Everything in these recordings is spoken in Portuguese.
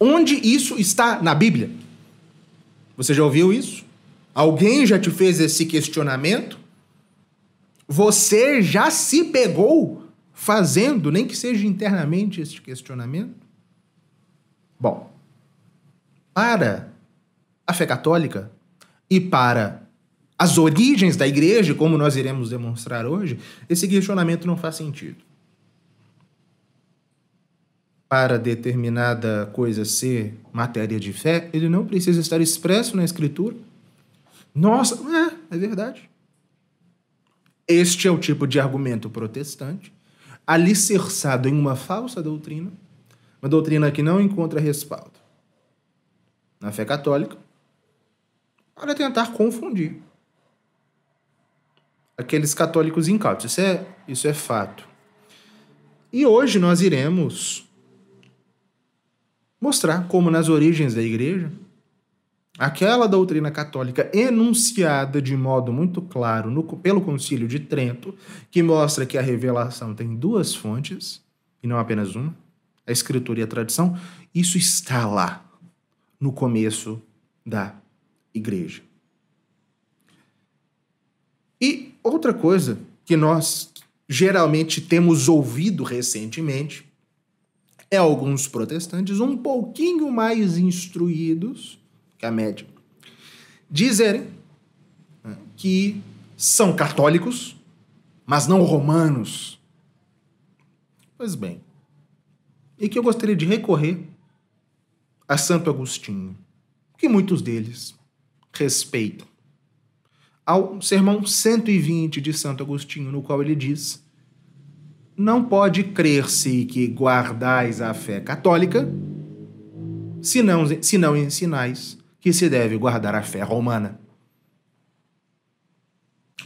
Onde isso está na Bíblia? Você já ouviu isso? Alguém já te fez esse questionamento? Você já se pegou fazendo, nem que seja internamente, este questionamento? Bom, para a fé católica e para as origens da igreja, como nós iremos demonstrar hoje, esse questionamento não faz sentido para determinada coisa ser matéria de fé, ele não precisa estar expresso na Escritura. Nossa, é, é verdade. Este é o tipo de argumento protestante, alicerçado em uma falsa doutrina, uma doutrina que não encontra respaldo na fé católica, para tentar confundir aqueles católicos incautos. Isso é, isso é fato. E hoje nós iremos mostrar como nas origens da igreja, aquela doutrina católica enunciada de modo muito claro no, pelo Concílio de Trento, que mostra que a revelação tem duas fontes e não apenas uma, a escritura e a tradição, isso está lá no começo da igreja. E outra coisa que nós geralmente temos ouvido recentemente é alguns protestantes um pouquinho mais instruídos que a média dizerem né, que são católicos, mas não romanos. Pois bem, e que eu gostaria de recorrer a Santo Agostinho, que muitos deles respeitam, ao sermão 120 de Santo Agostinho, no qual ele diz não pode crer-se que guardais a fé católica, se não, se não ensinais que se deve guardar a fé romana.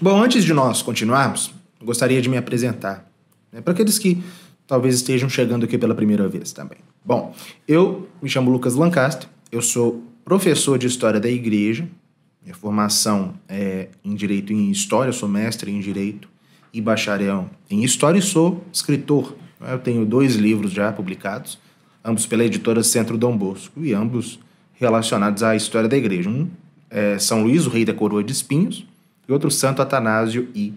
Bom, antes de nós continuarmos, gostaria de me apresentar. Né, Para aqueles que talvez estejam chegando aqui pela primeira vez também. Bom, eu me chamo Lucas Lancaster, eu sou professor de História da Igreja, minha formação é em Direito e em História, sou mestre em Direito e bacharel em História e sou escritor. Eu tenho dois livros já publicados, ambos pela editora Centro Dom Bosco e ambos relacionados à história da igreja. Um é São Luís, o Rei da Coroa de Espinhos, e outro Santo Atanásio e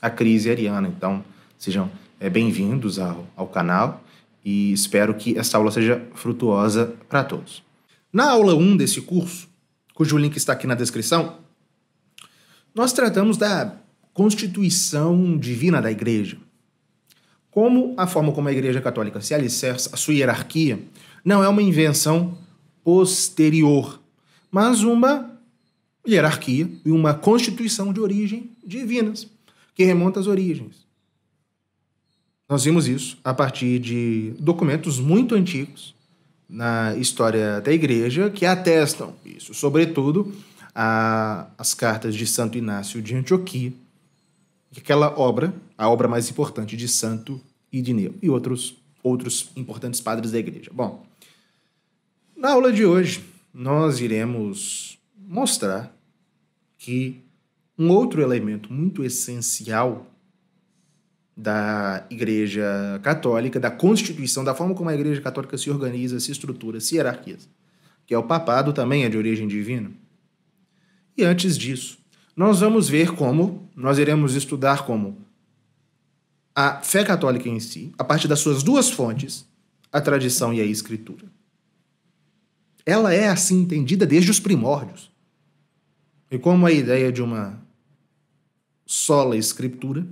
a Crise Ariana. Então, sejam é, bem-vindos ao, ao canal e espero que esta aula seja frutuosa para todos. Na aula 1 desse curso, cujo link está aqui na descrição, nós tratamos da constituição divina da igreja. Como a forma como a igreja católica se alicerça, a sua hierarquia, não é uma invenção posterior, mas uma hierarquia e uma constituição de origem divinas, que remonta às origens. Nós vimos isso a partir de documentos muito antigos na história da igreja que atestam isso, sobretudo a, as cartas de Santo Inácio de Antioquia, aquela obra, a obra mais importante de Santo Idineu e outros, outros importantes padres da igreja. Bom, na aula de hoje nós iremos mostrar que um outro elemento muito essencial da Igreja Católica, da Constituição, da forma como a Igreja Católica se organiza, se estrutura, se hierarquiza, que é o papado, também é de origem divina. E antes disso, nós vamos ver como, nós iremos estudar como a fé católica em si, a partir das suas duas fontes, a tradição e a escritura. Ela é assim entendida desde os primórdios. E como a ideia de uma sola escritura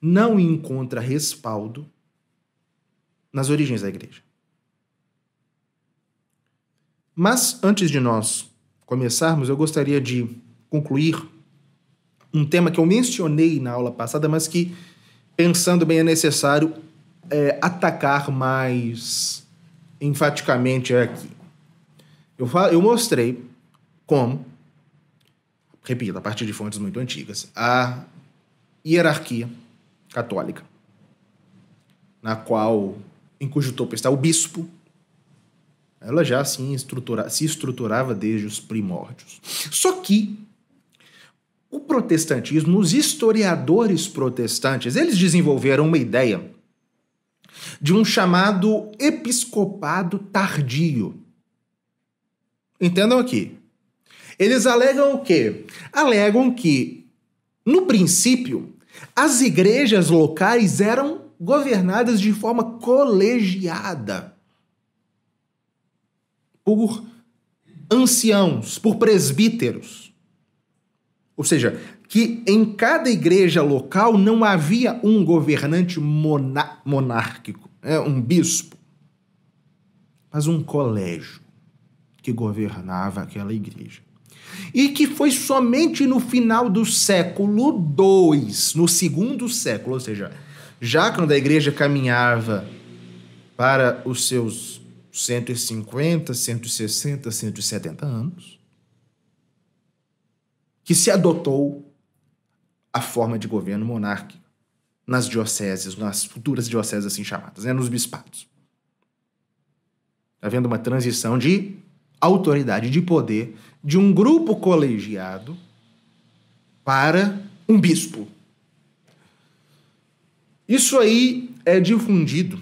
não encontra respaldo nas origens da igreja. Mas antes de nós começarmos, eu gostaria de concluir um tema que eu mencionei na aula passada, mas que, pensando bem, é necessário é, atacar mais enfaticamente aqui. Eu, eu mostrei como, repito, a partir de fontes muito antigas, a hierarquia católica, na qual, em cujo topo está o bispo, ela já assim, estrutura, se estruturava desde os primórdios. Só que o protestantismo, os historiadores protestantes, eles desenvolveram uma ideia de um chamado episcopado tardio. Entendam aqui. Eles alegam o quê? Alegam que, no princípio, as igrejas locais eram governadas de forma colegiada por anciãos, por presbíteros. Ou seja, que em cada igreja local não havia um governante monar monárquico, né? um bispo, mas um colégio que governava aquela igreja. E que foi somente no final do século II, no segundo século, ou seja, já quando a igreja caminhava para os seus 150, 160, 170 anos, que se adotou a forma de governo monárquico nas dioceses, nas futuras dioceses assim chamadas, né? nos bispados. Está havendo uma transição de autoridade, de poder, de um grupo colegiado para um bispo. Isso aí é difundido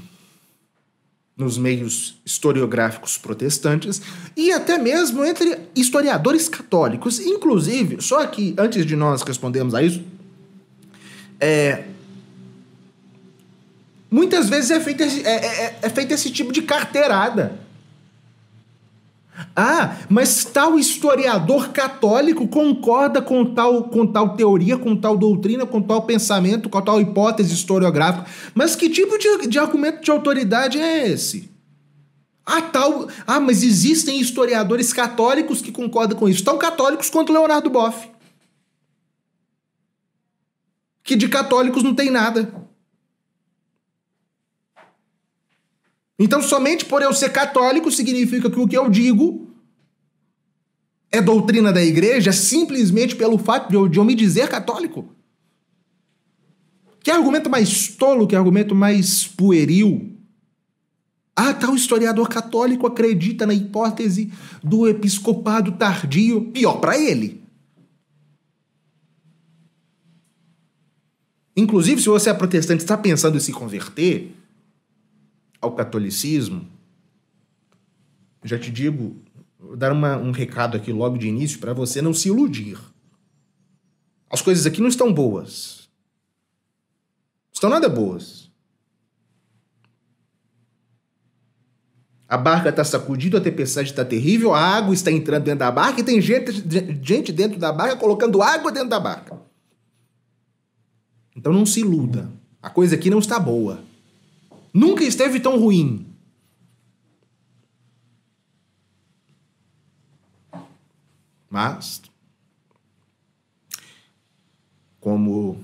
nos meios historiográficos protestantes e até mesmo entre historiadores católicos. Inclusive, só que antes de nós respondermos a isso, é, muitas vezes é feito, é, é, é feito esse tipo de carteirada ah, mas tal historiador católico concorda com tal, com tal teoria, com tal doutrina, com tal pensamento, com tal hipótese historiográfica. Mas que tipo de, de argumento de autoridade é esse? Ah, tal. Ah, mas existem historiadores católicos que concordam com isso. Tão católicos quanto Leonardo Boff. Que de católicos não tem nada. Então, somente por eu ser católico significa que o que eu digo é doutrina da igreja simplesmente pelo fato de eu, de eu me dizer católico. Que argumento mais tolo, que argumento mais pueril. Ah, tal tá, historiador católico acredita na hipótese do episcopado tardio. Pior para ele. Inclusive, se você é protestante e está pensando em se converter, ao catolicismo, já te digo, vou dar uma, um recado aqui logo de início para você não se iludir. As coisas aqui não estão boas. Não estão nada boas. A barca está sacudida, a tempestade está terrível, a água está entrando dentro da barca e tem gente, gente dentro da barca colocando água dentro da barca. Então não se iluda. A coisa aqui não está boa nunca esteve tão ruim. Mas, como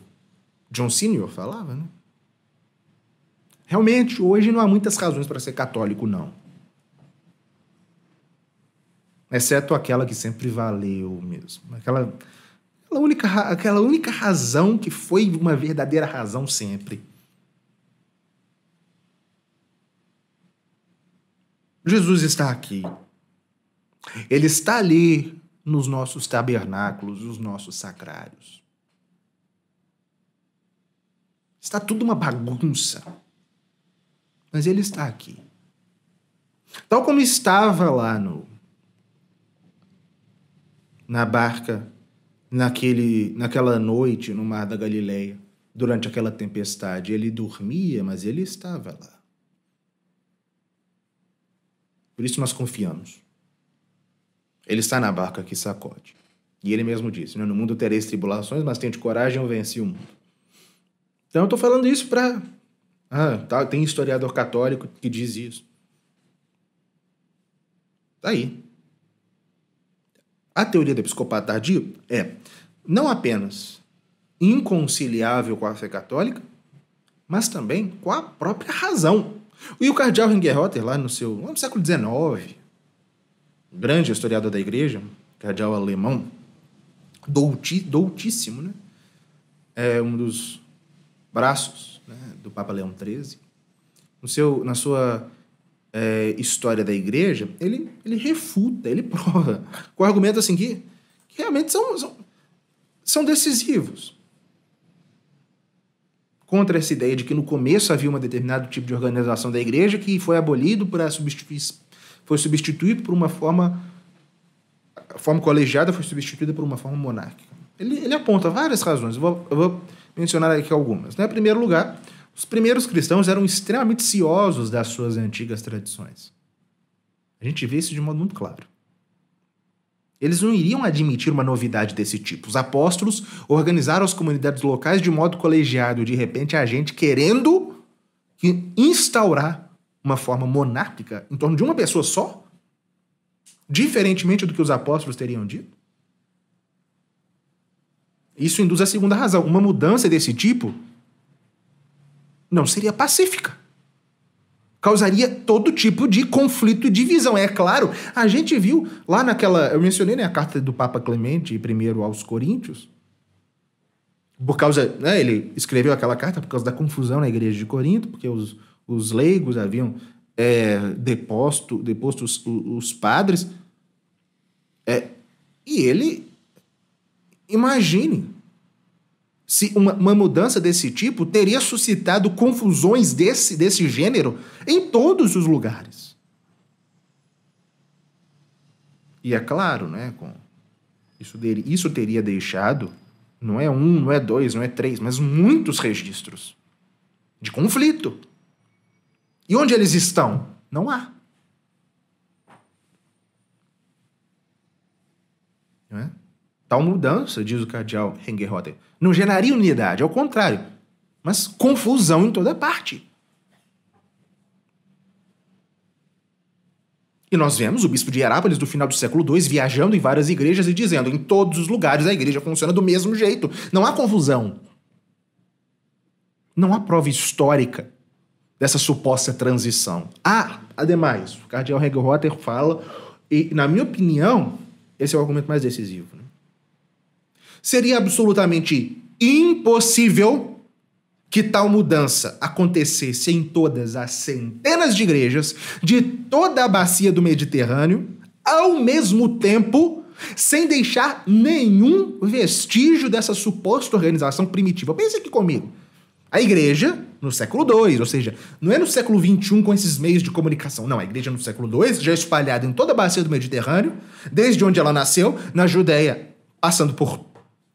John Senior falava, né? Realmente, hoje não há muitas razões para ser católico, não. Exceto aquela que sempre valeu mesmo. Aquela, aquela, única, aquela única razão que foi uma verdadeira razão sempre. Jesus está aqui. Ele está ali nos nossos tabernáculos, nos nossos sacrários. Está tudo uma bagunça. Mas ele está aqui. Tal como estava lá no na barca naquele naquela noite no mar da Galileia, durante aquela tempestade, ele dormia, mas ele estava lá. Por isso nós confiamos. Ele está na barca que sacode. E ele mesmo disse: né, No mundo tereis tribulações, mas tente coragem, eu venci o mundo. Então eu estou falando isso para. Ah, tá, tem historiador católico que diz isso. Tá aí. A teoria da episcopado tardia é não apenas inconciliável com a fé católica, mas também com a própria razão. E o cardeal Ringerhotter, lá no seu no século XIX, grande historiador da igreja, cardeal alemão, douti, doutíssimo, né? é um dos braços né, do Papa Leão XIII, no seu, na sua é, história da igreja, ele, ele refuta, ele prova, com argumentos assim que, que realmente são, são, são decisivos contra essa ideia de que no começo havia um determinado tipo de organização da igreja que foi abolido por foi substituído por uma forma a forma colegiada foi substituída por uma forma monárquica. Ele, ele aponta várias razões, eu vou, eu vou mencionar aqui algumas. Né? Em primeiro lugar, os primeiros cristãos eram extremamente ciosos das suas antigas tradições. A gente vê isso de modo muito claro. Eles não iriam admitir uma novidade desse tipo. Os apóstolos organizaram as comunidades locais de modo colegiado, de repente a gente querendo instaurar uma forma monárquica em torno de uma pessoa só, diferentemente do que os apóstolos teriam dito. Isso induz a segunda razão. Uma mudança desse tipo não seria pacífica causaria todo tipo de conflito e divisão. É claro, a gente viu lá naquela. Eu mencionei né, a carta do Papa Clemente I aos Coríntios. Por causa. Né, ele escreveu aquela carta por causa da confusão na igreja de Corinto, porque os, os leigos haviam é, deposto, deposto os, os padres. É, e ele. Imagine se uma, uma, mudança desse tipo teria suscitado confusões desse, desse gênero em todos os lugares. E é claro, né, com isso, dele, isso teria deixado, não é um, não é dois, não é três, mas muitos registros de conflito. E onde eles estão? Não há. Tal mudança, diz o cardeal Hengerhotter, não geraria unidade, ao contrário, mas confusão em toda parte. E nós vemos o bispo de Herápolis, do final do século II viajando em várias igrejas e dizendo: em todos os lugares a igreja funciona do mesmo jeito, não há confusão. Não há prova histórica dessa suposta transição. Ah, ademais, o cardeal Hegelrotter fala, e na minha opinião, esse é o argumento mais decisivo. Né? Seria absolutamente impossível que tal mudança acontecesse em todas as centenas de igrejas de toda a bacia do Mediterrâneo, ao mesmo tempo, sem deixar nenhum vestígio dessa suposta organização primitiva. Pense aqui comigo. A igreja, no século II, ou seja, não é no século XXI com esses meios de comunicação. Não, a igreja no século II, já é espalhada em toda a bacia do Mediterrâneo, desde onde ela nasceu, na Judéia, passando por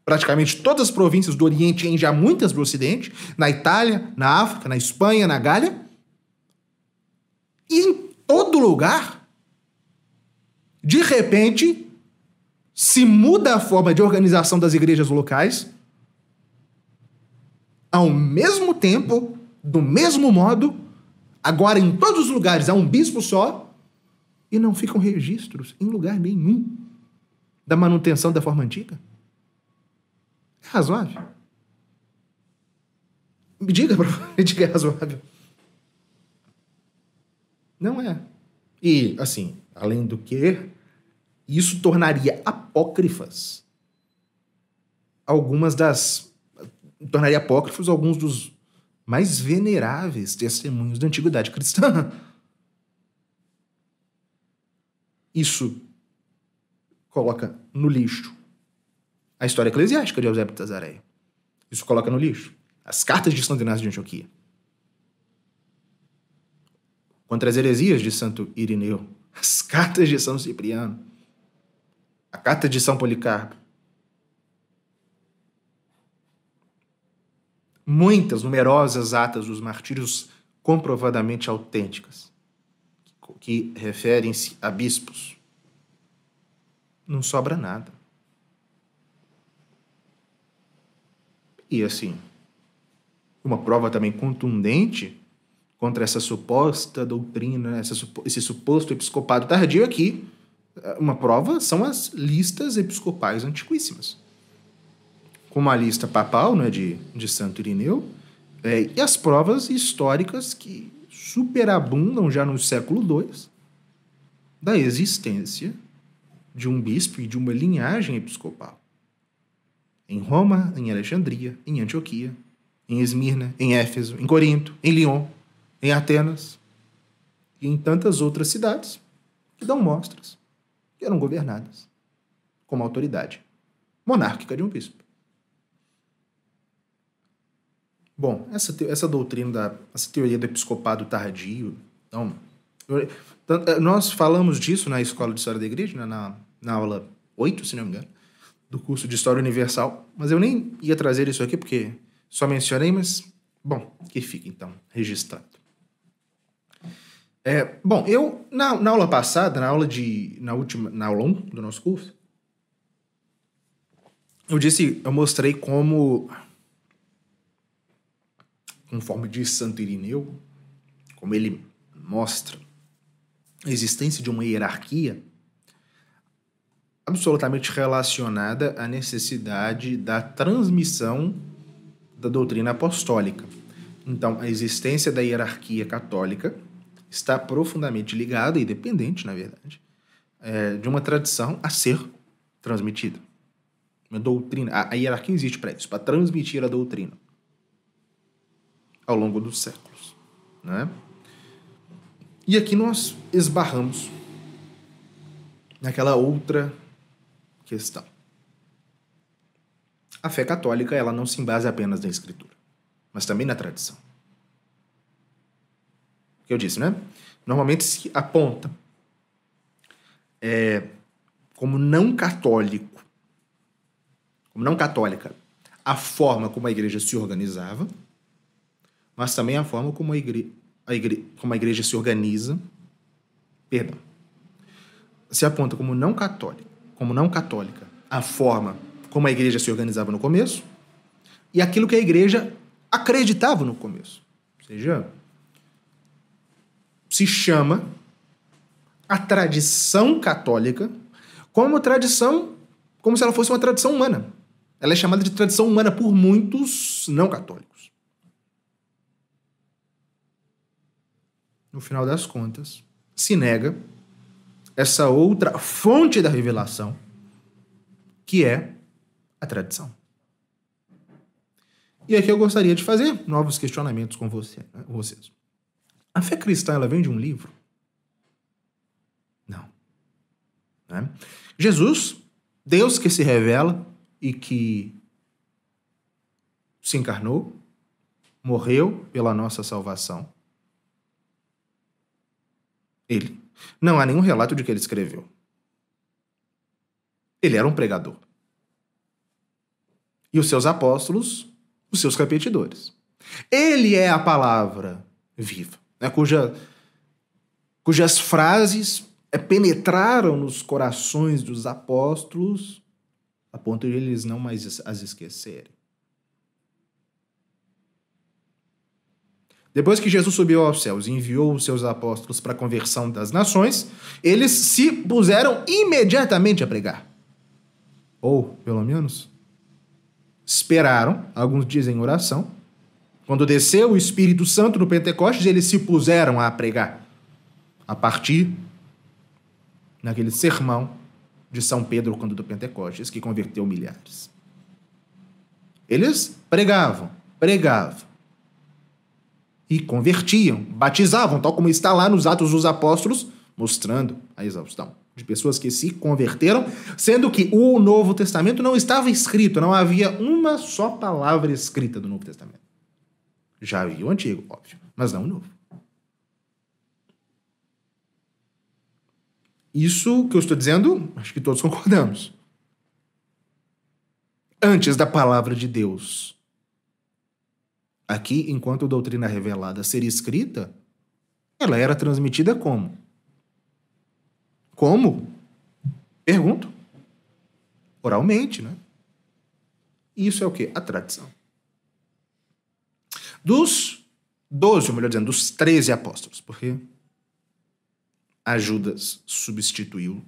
praticamente todas as províncias do Oriente e já muitas do Ocidente, na Itália, na África, na Espanha, na Gália. E em todo lugar, de repente, se muda a forma de organização das igrejas locais, ao mesmo tempo, do mesmo modo, agora em todos os lugares há um bispo só, e não ficam registros em lugar nenhum da manutenção da forma antiga. É razoável? Me diga, me diga, é razoável. Não é. E, assim, além do que, isso tornaria apócrifas algumas das. tornaria apócrifos alguns dos mais veneráveis testemunhos da antiguidade cristã. Isso coloca no lixo a história eclesiástica de Eusébio Tazareia. Isso coloca no lixo. As cartas de Santo Inácio de Antioquia. Contra as heresias de Santo Irineu. As cartas de São Cipriano. A carta de São Policarpo. Muitas, numerosas atas dos martírios comprovadamente autênticas, que referem-se a bispos. Não sobra nada. E assim, uma prova também contundente contra essa suposta doutrina, essa, esse suposto episcopado tardio aqui, eh, uma prova são as listas episcopais antiquíssimas. Como a lista papal né, de, de Santo Irineu, é, e as provas históricas que superabundam já no século II da existência de um bispo e de uma linhagem episcopal. Em Roma, em Alexandria, em Antioquia, em Esmirna, em Éfeso, em Corinto, em Lyon, em Atenas e em tantas outras cidades que dão mostras que eram governadas como autoridade monárquica de um bispo. Bom, essa, essa doutrina, da, essa teoria do episcopado tardio, então, eh, nós falamos disso na Escola de História da Igreja, né, na, na aula 8, se não me engano, do curso de História Universal, mas eu nem ia trazer isso aqui porque só mencionei, mas bom, que fica então registrado. É, bom, eu na, na, aula passada, na aula de na última, na aula 1 do nosso curso, eu disse, eu mostrei como conforme diz Santo Irineu, como ele mostra a existência de uma hierarquia absolutamente relacionada à necessidade da transmissão da doutrina apostólica. Então, a existência da hierarquia católica está profundamente ligada e dependente, na verdade, é, de uma tradição a ser transmitida. Uma doutrina. A, hierarquia existe para isso, para transmitir a doutrina ao longo dos séculos. Né? E aqui nós esbarramos naquela outra questão. A fé católica ela não se embasa apenas na escritura, mas também na tradição. O que eu disse, né? Normalmente se aponta é, como não católico, como não católica, a forma como a igreja se organizava, mas também a forma como a, igre a, igre como a igreja se organiza, perdão, se aponta como não católica como não católica, a forma como a igreja se organizava no começo e aquilo que a igreja acreditava no começo. Ou seja, se chama a tradição católica como tradição, como se ela fosse uma tradição humana. Ela é chamada de tradição humana por muitos não católicos. No final das contas, se nega essa outra fonte da revelação, que é a tradição. E aqui eu gostaria de fazer novos questionamentos com, você, né, vocês. A fé cristã ela vem de um livro? Não. Né? Jesus, Deus que se revela e que se encarnou, morreu pela nossa salvação. Ele. Não há nenhum relato de que ele escreveu. Ele era um pregador. E os seus apóstolos, os seus repetidores. Ele é a palavra viva, né, cuja, cujas frases é, penetraram nos corações dos apóstolos a ponto de eles não mais as esquecerem. Depois que Jesus subiu aos céus e enviou os seus apóstolos para a conversão das nações, eles se puseram imediatamente a pregar. Ou, pelo menos, esperaram, alguns dizem oração. Quando desceu o Espírito Santo no Pentecostes, eles se puseram a pregar. A partir naquele sermão de São Pedro quando do Pentecostes, que converteu milhares. Eles pregavam, pregavam e convertiam, batizavam, tal como está lá nos Atos dos Apóstolos, mostrando a exaustão de pessoas que se converteram, sendo que o Novo Testamento não estava escrito, não havia uma só palavra escrita do Novo Testamento. Já havia o Antigo, óbvio, mas não o Novo. Isso que eu estou dizendo, acho que todos concordamos. Antes da palavra de Deus Aqui, enquanto doutrina revelada seria escrita, ela era transmitida como? Como? Pergunto. Oralmente, né? E Isso é o que? A tradição. Dos 12, ou melhor dizendo, dos 13 apóstolos, porque a Judas substituiu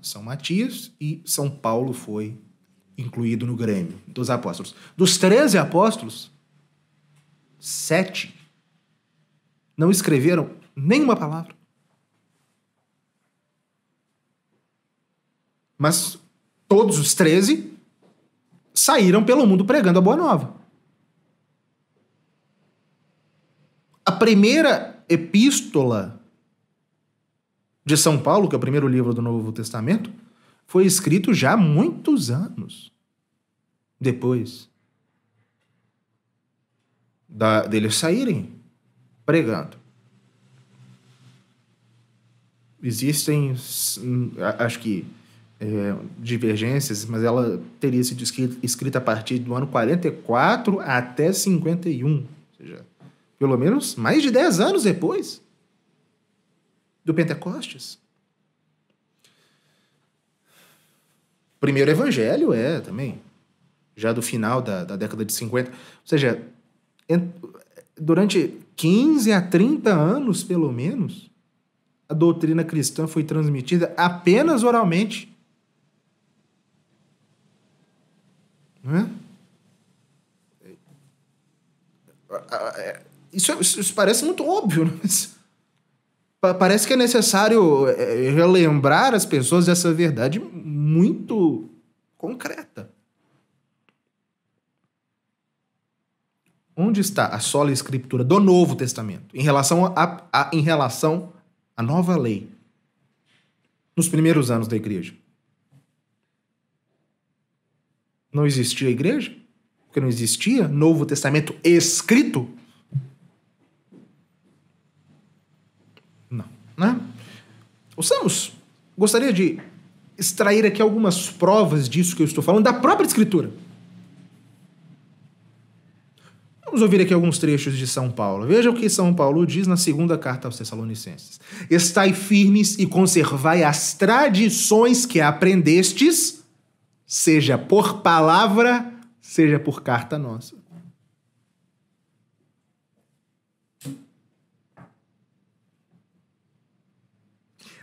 São Matias e São Paulo foi incluído no Grêmio dos apóstolos. Dos 13 apóstolos, sete não escreveram nenhuma palavra. Mas todos os treze saíram pelo mundo pregando a boa nova. A primeira epístola de São Paulo, que é o primeiro livro do Novo Testamento, foi escrito já há muitos anos depois da, deles saírem pregando. Existem, acho que, é, divergências, mas ela teria sido escrita a partir do ano 44 até 51. Ou seja, pelo menos mais de 10 anos depois do Pentecostes. O primeiro evangelho é também já do final da, da década de 50. Ou seja, durante 15 a 30 anos, pelo menos, a doutrina cristã foi transmitida apenas oralmente. Não é? é, é isso, isso parece muito óbvio, né? parece que é necessário é, relembrar as pessoas dessa verdade muito concreta. Onde está a sola escritura do Novo Testamento em relação a, a, em relação à nova lei nos primeiros anos da igreja? Não existia igreja? Porque não existia Novo Testamento escrito? Não, né? Samus Gostaria de extrair aqui algumas provas disso que eu estou falando da própria escritura. Vamos ouvir aqui alguns trechos de São Paulo. Veja o que São Paulo diz na segunda carta aos Tessalonicenses: Estai firmes e conservai as tradições que aprendestes, seja por palavra, seja por carta nossa.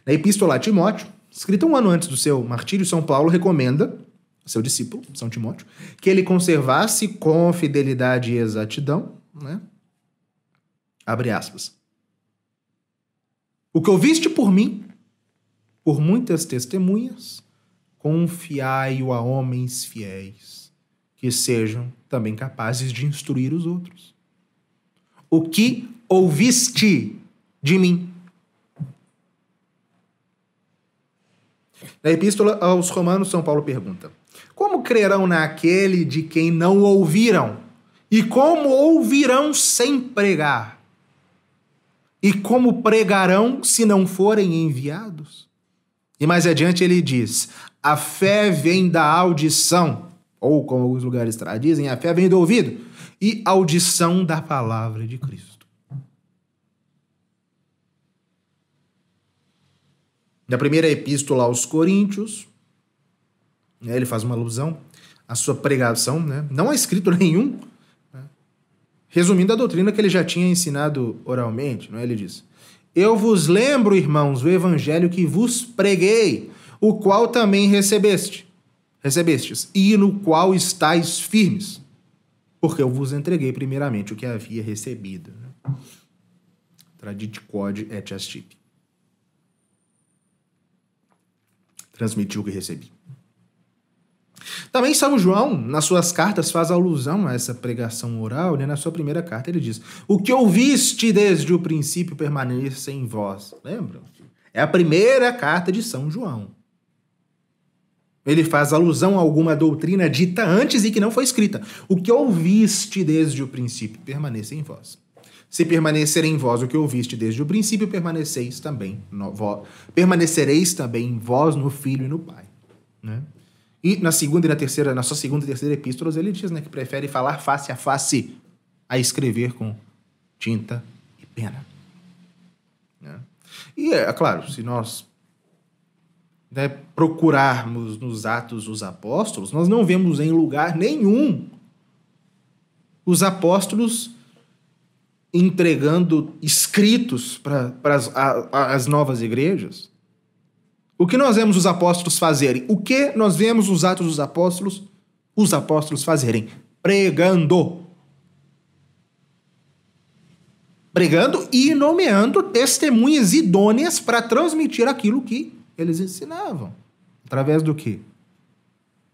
Na Epístola a Timóteo, escrita um ano antes do seu martírio, São Paulo recomenda seu discípulo, São Timóteo, que ele conservasse com fidelidade e exatidão, né? Abre aspas. O que ouviste por mim, por muitas testemunhas, confiai-o a homens fiéis, que sejam também capazes de instruir os outros. O que ouviste de mim? Na Epístola aos Romanos, São Paulo pergunta: como crerão naquele de quem não ouviram? E como ouvirão sem pregar? E como pregarão se não forem enviados? E mais adiante ele diz: a fé vem da audição, ou como alguns lugares tradizem a fé vem do ouvido, e audição da palavra de Cristo. Na primeira epístola aos Coríntios, né? Ele faz uma alusão à sua pregação, né? não há escrito nenhum, né? resumindo a doutrina que ele já tinha ensinado oralmente. Né? Ele diz: Eu vos lembro, irmãos, o evangelho que vos preguei, o qual também recebeste, recebestes, e no qual estáis firmes, porque eu vos entreguei primeiramente o que havia recebido. Né? Tradidicode et astip. Transmitiu o que recebi. Também São João, nas suas cartas, faz alusão a essa pregação oral, né? Na sua primeira carta ele diz: O que ouviste desde o princípio permaneça em vós. Lembram? É a primeira carta de São João. Ele faz alusão a alguma doutrina dita antes e que não foi escrita. O que ouviste desde o princípio permaneça em vós. Se permanecer em vós o que ouviste desde o princípio, permaneceis também no, vo, permanecereis também vós no Filho e no Pai. Né? E na segunda e na terceira, na sua segunda e terceira epístolas, ele diz né, que prefere falar face a face a escrever com tinta e pena. Né? E é, é claro, se nós né, procurarmos nos Atos dos Apóstolos, nós não vemos em lugar nenhum os apóstolos entregando escritos para as novas igrejas. O que nós vemos os apóstolos fazerem? O que nós vemos os Atos dos Apóstolos? Os apóstolos fazerem? Pregando. Pregando e nomeando testemunhas idôneas para transmitir aquilo que eles ensinavam. Através do que?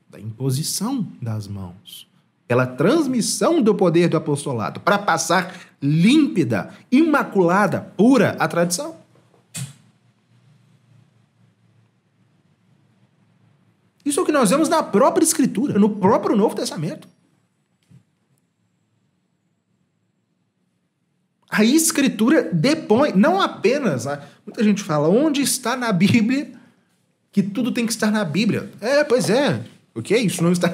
Da imposição das mãos. Pela transmissão do poder do apostolado, para passar límpida, imaculada, pura a tradição. Isso é o que nós vemos na própria Escritura, no próprio Novo Testamento. A Escritura depõe, não apenas. Muita gente fala, onde está na Bíblia que tudo tem que estar na Bíblia? É, pois é. Ok? É isso não está.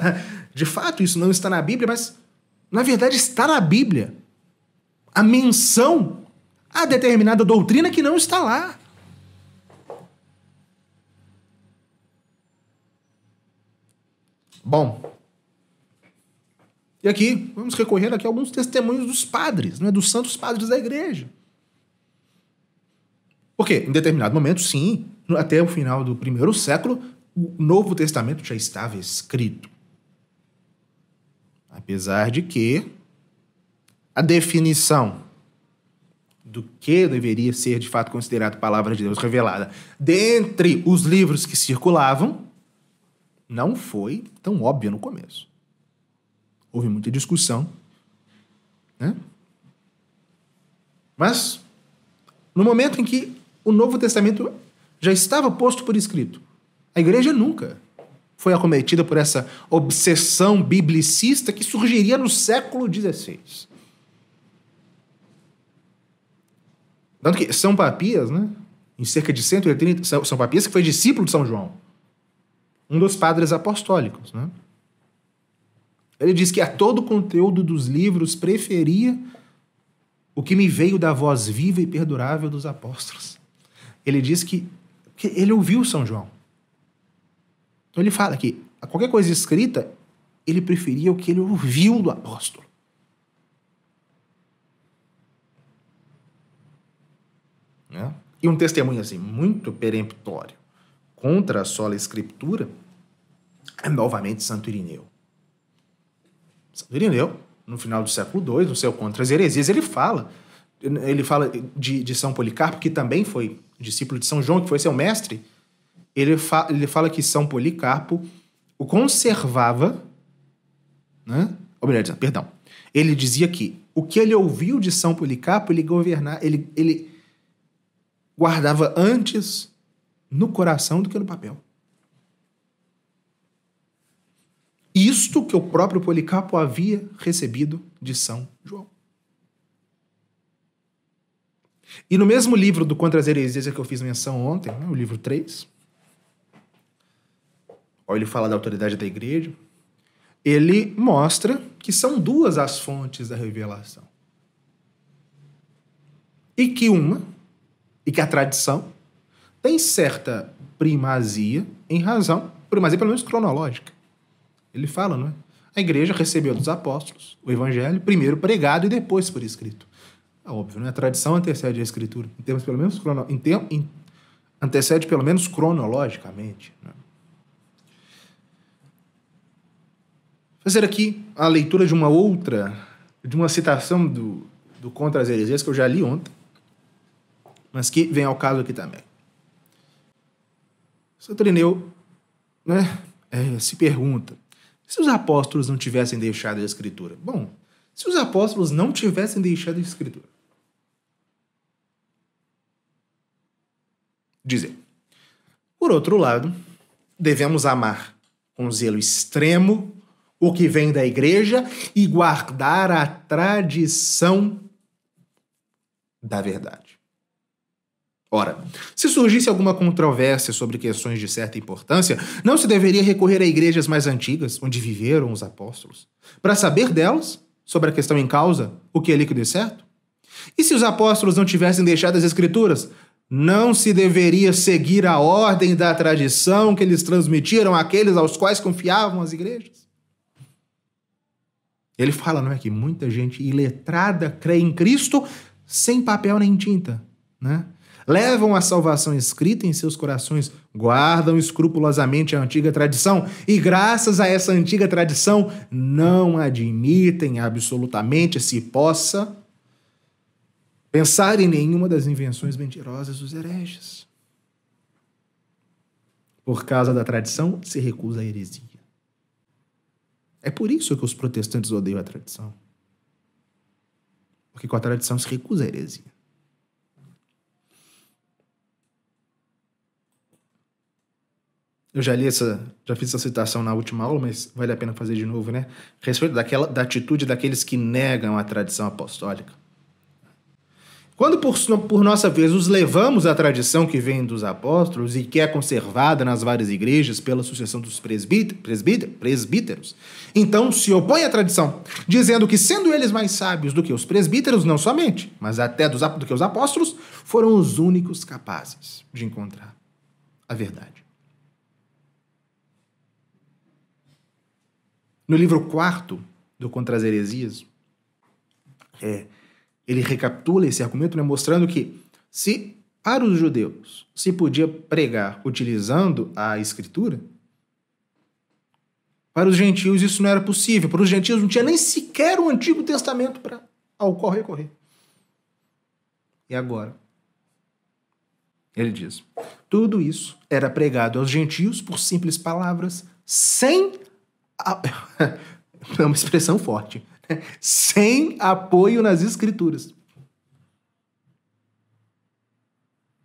de fato, isso não está na Bíblia, mas na verdade está na Bíblia a menção a determinada doutrina que não está lá. Bom, e aqui vamos recorrer aqui a alguns testemunhos dos padres, não é dos santos padres da igreja. Porque em determinado momento, sim, até o final do primeiro século, o Novo Testamento já estava escrito. Apesar de que a definição do que deveria ser de fato considerado palavra de Deus revelada dentre os livros que circulavam não foi tão óbvia no começo. Houve muita discussão, né? Mas no momento em que o Novo Testamento já estava posto por escrito, a igreja nunca foi acometida por essa obsessão biblicista que surgiria no século XVI. Tanto que São Papias, né? Em cerca de 130, São Papias que foi discípulo de São João um dos padres apostólicos. Né? Ele diz que a todo o conteúdo dos livros preferia o que me veio da voz viva e perdurável dos apóstolos. Ele diz que, que ele ouviu São João. Então ele fala que a qualquer coisa escrita, ele preferia o que ele ouviu do apóstolo. Né? E um testemunho assim, muito peremptório contra a sola escritura é novamente Santo Irineu. Santo Irineu, no final do século II, no seu Contra as Heresias, ele fala, ele fala de, de São Policarpo, que também foi discípulo de São João, que foi seu mestre, ele, fa ele fala que São Policarpo o conservava, né? ou melhor dizendo, perdão, ele dizia que o que ele ouviu de São Policarpo, ele governar, ele, ele guardava antes no coração do que no papel. Isto que o próprio Policarpo havia recebido de São João. E no mesmo livro do Contra as Heresias que eu fiz menção ontem, né, o livro 3, olha, ele fala da autoridade da igreja, ele mostra que são duas as fontes da revelação. E que uma, e que a tradição, tem certa primazia em razão, primazia pelo menos cronológica. Ele fala, não é? A igreja recebeu dos apóstolos o evangelho, primeiro pregado e depois por escrito. É óbvio, né? A tradição antecede a escritura, em termos pelo menos crono... em term... em... antecede pelo menos cronologicamente. Né? Fazer aqui a leitura de uma outra, de uma citação do, do Contra as Heresias que eu já li ontem, mas que vem ao caso aqui também. Santrineu né, é, se pergunta: se os apóstolos não tivessem deixado a Escritura? Bom, se os apóstolos não tivessem deixado a Escritura. Dizer. Por outro lado, devemos amar com zelo extremo o que vem da igreja e guardar a tradição da verdade. Ora, se surgisse alguma controvérsia sobre questões de certa importância, não se deveria recorrer a igrejas mais antigas, onde viveram os apóstolos, para saber delas, sobre a questão em causa, o que é líquido e certo? E se os apóstolos não tivessem deixado as escrituras, não se deveria seguir a ordem da tradição que eles transmitiram àqueles aos quais confiavam as igrejas? Ele fala, não é, que muita gente iletrada crê em Cristo sem papel nem tinta, né? levam a salvação escrita em seus corações, guardam escrupulosamente a antiga tradição e, graças a essa antiga tradição, não admitem absolutamente se possa pensar em nenhuma das invenções mentirosas dos hereges. Por causa da tradição, se recusa a heresia. É por isso que os protestantes odeiam a tradição. Porque com a tradição se recusa a heresia. eu já li essa, já fiz essa citação na última aula, mas vale a pena fazer de novo, né? Respeito daquela, da atitude daqueles que negam a tradição apostólica. Quando, por, por nossa vez, os levamos à tradição que vem dos apóstolos e que é conservada nas várias igrejas pela sucessão dos presbíteros, presbíter, presbíteros, então se opõe à tradição, dizendo que, sendo eles mais sábios do que os presbíteros, não somente, mas até dos, do que os apóstolos, foram os únicos capazes de encontrar a verdade. No livro quarto do Contra as Heresias, é, ele recapitula esse argumento, né, mostrando que se para os judeus se podia pregar utilizando a escritura, para os gentios isso não era possível. Para os gentios não tinha nem sequer o Antigo Testamento para ao qual recorrer. E agora? Ele diz: tudo isso era pregado aos gentios por simples palavras, sem a... é uma expressão forte, né? sem apoio nas escrituras.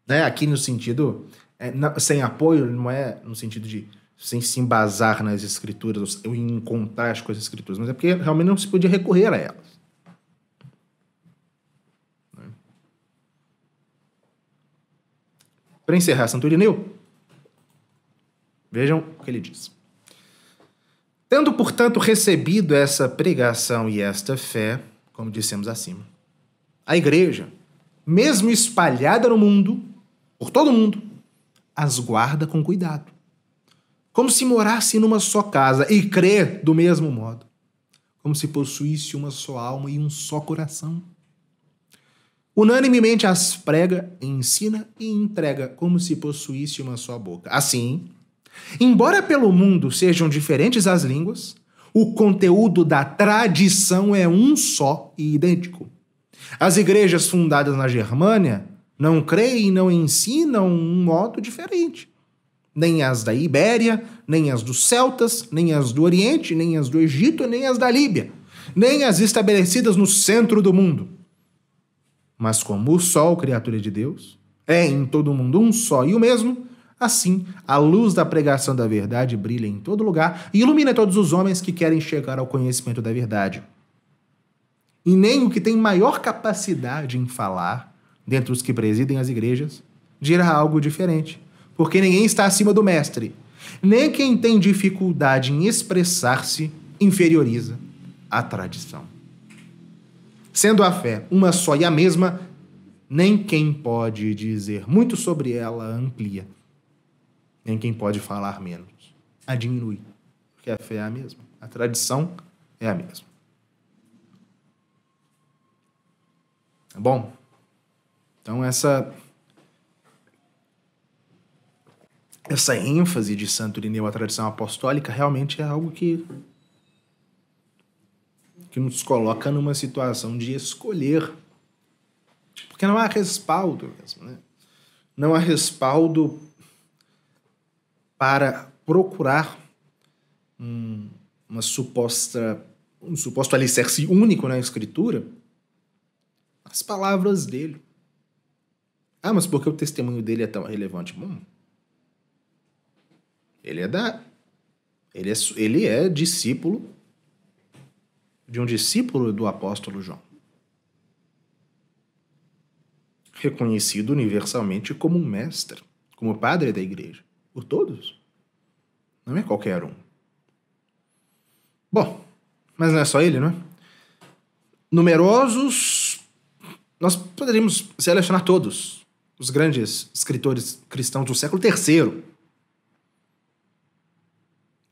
Né? Aqui no sentido, é, sem apoio não é no sentido de sem se embasar nas escrituras ou em contraste com as escrituras, mas é porque realmente não se podia recorrer a elas. Né? Para encerrar, Santo Irineu, vejam o que ele diz. Tendo, portanto, recebido essa pregação e esta fé, como dissemos acima, a igreja, mesmo espalhada no mundo, por todo o mundo, as guarda com cuidado. Como se morasse numa só casa e crê do mesmo modo. Como se possuísse uma só alma e um só coração. Unanimemente as prega, ensina e entrega, como se possuísse uma só boca. Assim, Embora pelo mundo sejam diferentes as línguas, o conteúdo da tradição é um só e idêntico. As igrejas fundadas na Germânia não creem e não ensinam um modo diferente. Nem as da Ibéria, nem as dos Celtas, nem as do Oriente, nem as do Egito, nem as da Líbia, nem as estabelecidas no centro do mundo. Mas como o Sol, criatura de Deus, é em todo o mundo um só e o mesmo, Assim, a luz da pregação da verdade brilha em todo lugar e ilumina todos os homens que querem chegar ao conhecimento da verdade. E nem o que tem maior capacidade em falar, dentre os que presidem as igrejas, dirá algo diferente, porque ninguém está acima do mestre. Nem quem tem dificuldade em expressar-se inferioriza a tradição. Sendo a fé uma só e a mesma, nem quem pode dizer muito sobre ela amplia nem quem pode falar menos. A diminui, porque a fé é a mesma, a tradição é a mesma. Tá bom? Então, essa essa ênfase de Santo Irineu à tradição apostólica realmente é algo que que nos coloca numa situação de escolher. Porque não há respaldo mesmo, né? Não há respaldo para procurar um, uma suposta, um suposto alicerce único na Escritura, as palavras dele. Ah, mas por que o testemunho dele é tão relevante? Bom, ele é da. Ele é, ele é discípulo de um discípulo do apóstolo João. Reconhecido universalmente como um mestre, como padre da igreja por todos. Não é qualquer um. Bom, mas não é só ele, não é? Numerosos, nós poderíamos selecionar todos os grandes escritores cristãos do século III.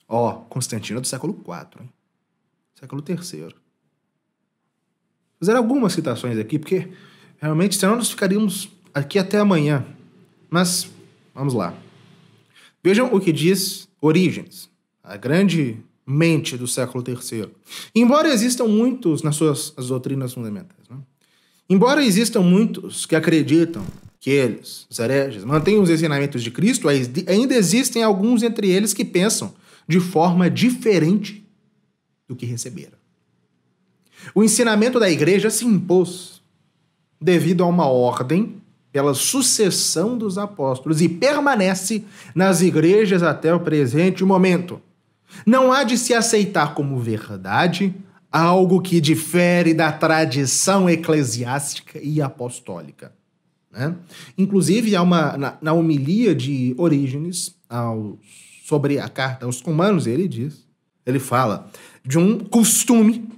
Ó, oh, Constantino é do século IV, hein? Século III. fazer algumas citações aqui, porque realmente senão nós ficaríamos aqui até amanhã. Mas vamos lá. Vejam o que diz Orígenes, a grande mente do século III. Embora existam muitos nas suas doutrinas fundamentais, né? embora existam muitos que acreditam que eles, os hereges, mantêm os ensinamentos de Cristo, ainda existem alguns entre eles que pensam de forma diferente do que receberam. O ensinamento da igreja se impôs devido a uma ordem pela sucessão dos apóstolos e permanece nas igrejas até o presente momento. Não há de se aceitar como verdade algo que difere da tradição eclesiástica e apostólica. Né? Inclusive, há uma, na, na homilia de Orígenes sobre a carta aos Romanos, ele diz, ele fala de um costume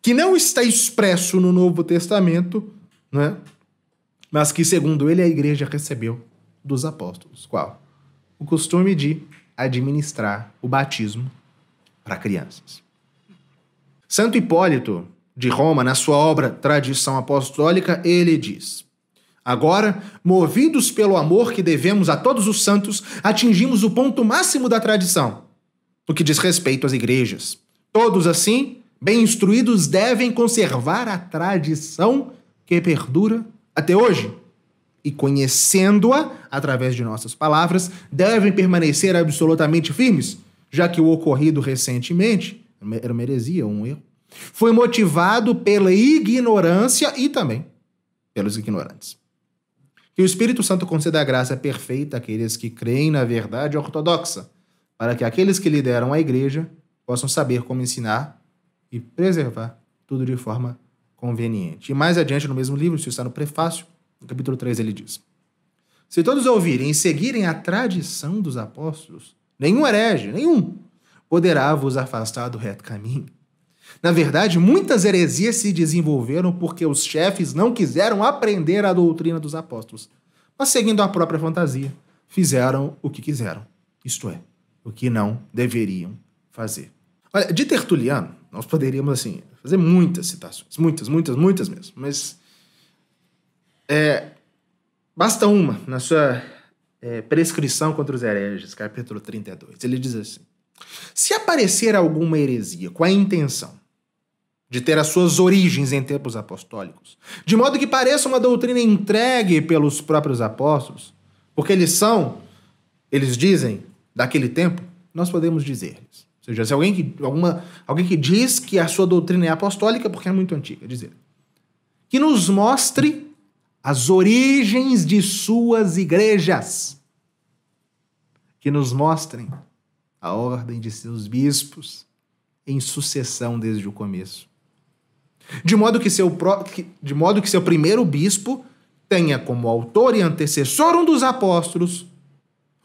que não está expresso no Novo Testamento, né? mas que, segundo ele, a igreja recebeu dos apóstolos. Qual? O costume de administrar o batismo para crianças. Santo Hipólito de Roma, na sua obra Tradição Apostólica, ele diz: Agora, movidos pelo amor que devemos a todos os santos, atingimos o ponto máximo da tradição, no que diz respeito às igrejas. Todos, assim, bem instruídos, devem conservar a tradição que perdura até hoje, e conhecendo-a através de nossas palavras, devem permanecer absolutamente firmes, já que o ocorrido recentemente era uma heresia, um erro foi motivado pela ignorância e também pelos ignorantes. Que o Espírito Santo conceda a graça perfeita àqueles que creem na verdade ortodoxa, para que aqueles que lideram a igreja possam saber como ensinar e preservar tudo de forma conveniente. E mais adiante, no mesmo livro, isso está no prefácio, no capítulo 3, ele diz: Se todos ouvirem e seguirem a tradição dos apóstolos, nenhum herege, nenhum, poderá vos afastar do reto caminho. Na verdade, muitas heresias se desenvolveram porque os chefes não quiseram aprender a doutrina dos apóstolos, mas seguindo a própria fantasia, fizeram o que quiseram, isto é, o que não deveriam fazer. Olha, de Tertuliano, nós poderíamos assim fazer muitas citações, muitas, muitas, muitas mesmo, mas é, basta uma na sua é, prescrição contra os hereges, capítulo 32. Ele diz assim: Se aparecer alguma heresia com a intenção de ter as suas origens em tempos apostólicos, de modo que pareça uma doutrina entregue pelos próprios apóstolos, porque eles são, eles dizem, daquele tempo, nós podemos dizer-lhes: ou seja, se alguém que, alguma, alguém que diz que a sua doutrina é apostólica, porque é muito antiga, dizer. Que nos mostre as origens de suas igrejas. Que nos mostrem a ordem de seus bispos em sucessão desde o começo. De modo que seu, pro, de modo que seu primeiro bispo tenha como autor e antecessor um dos apóstolos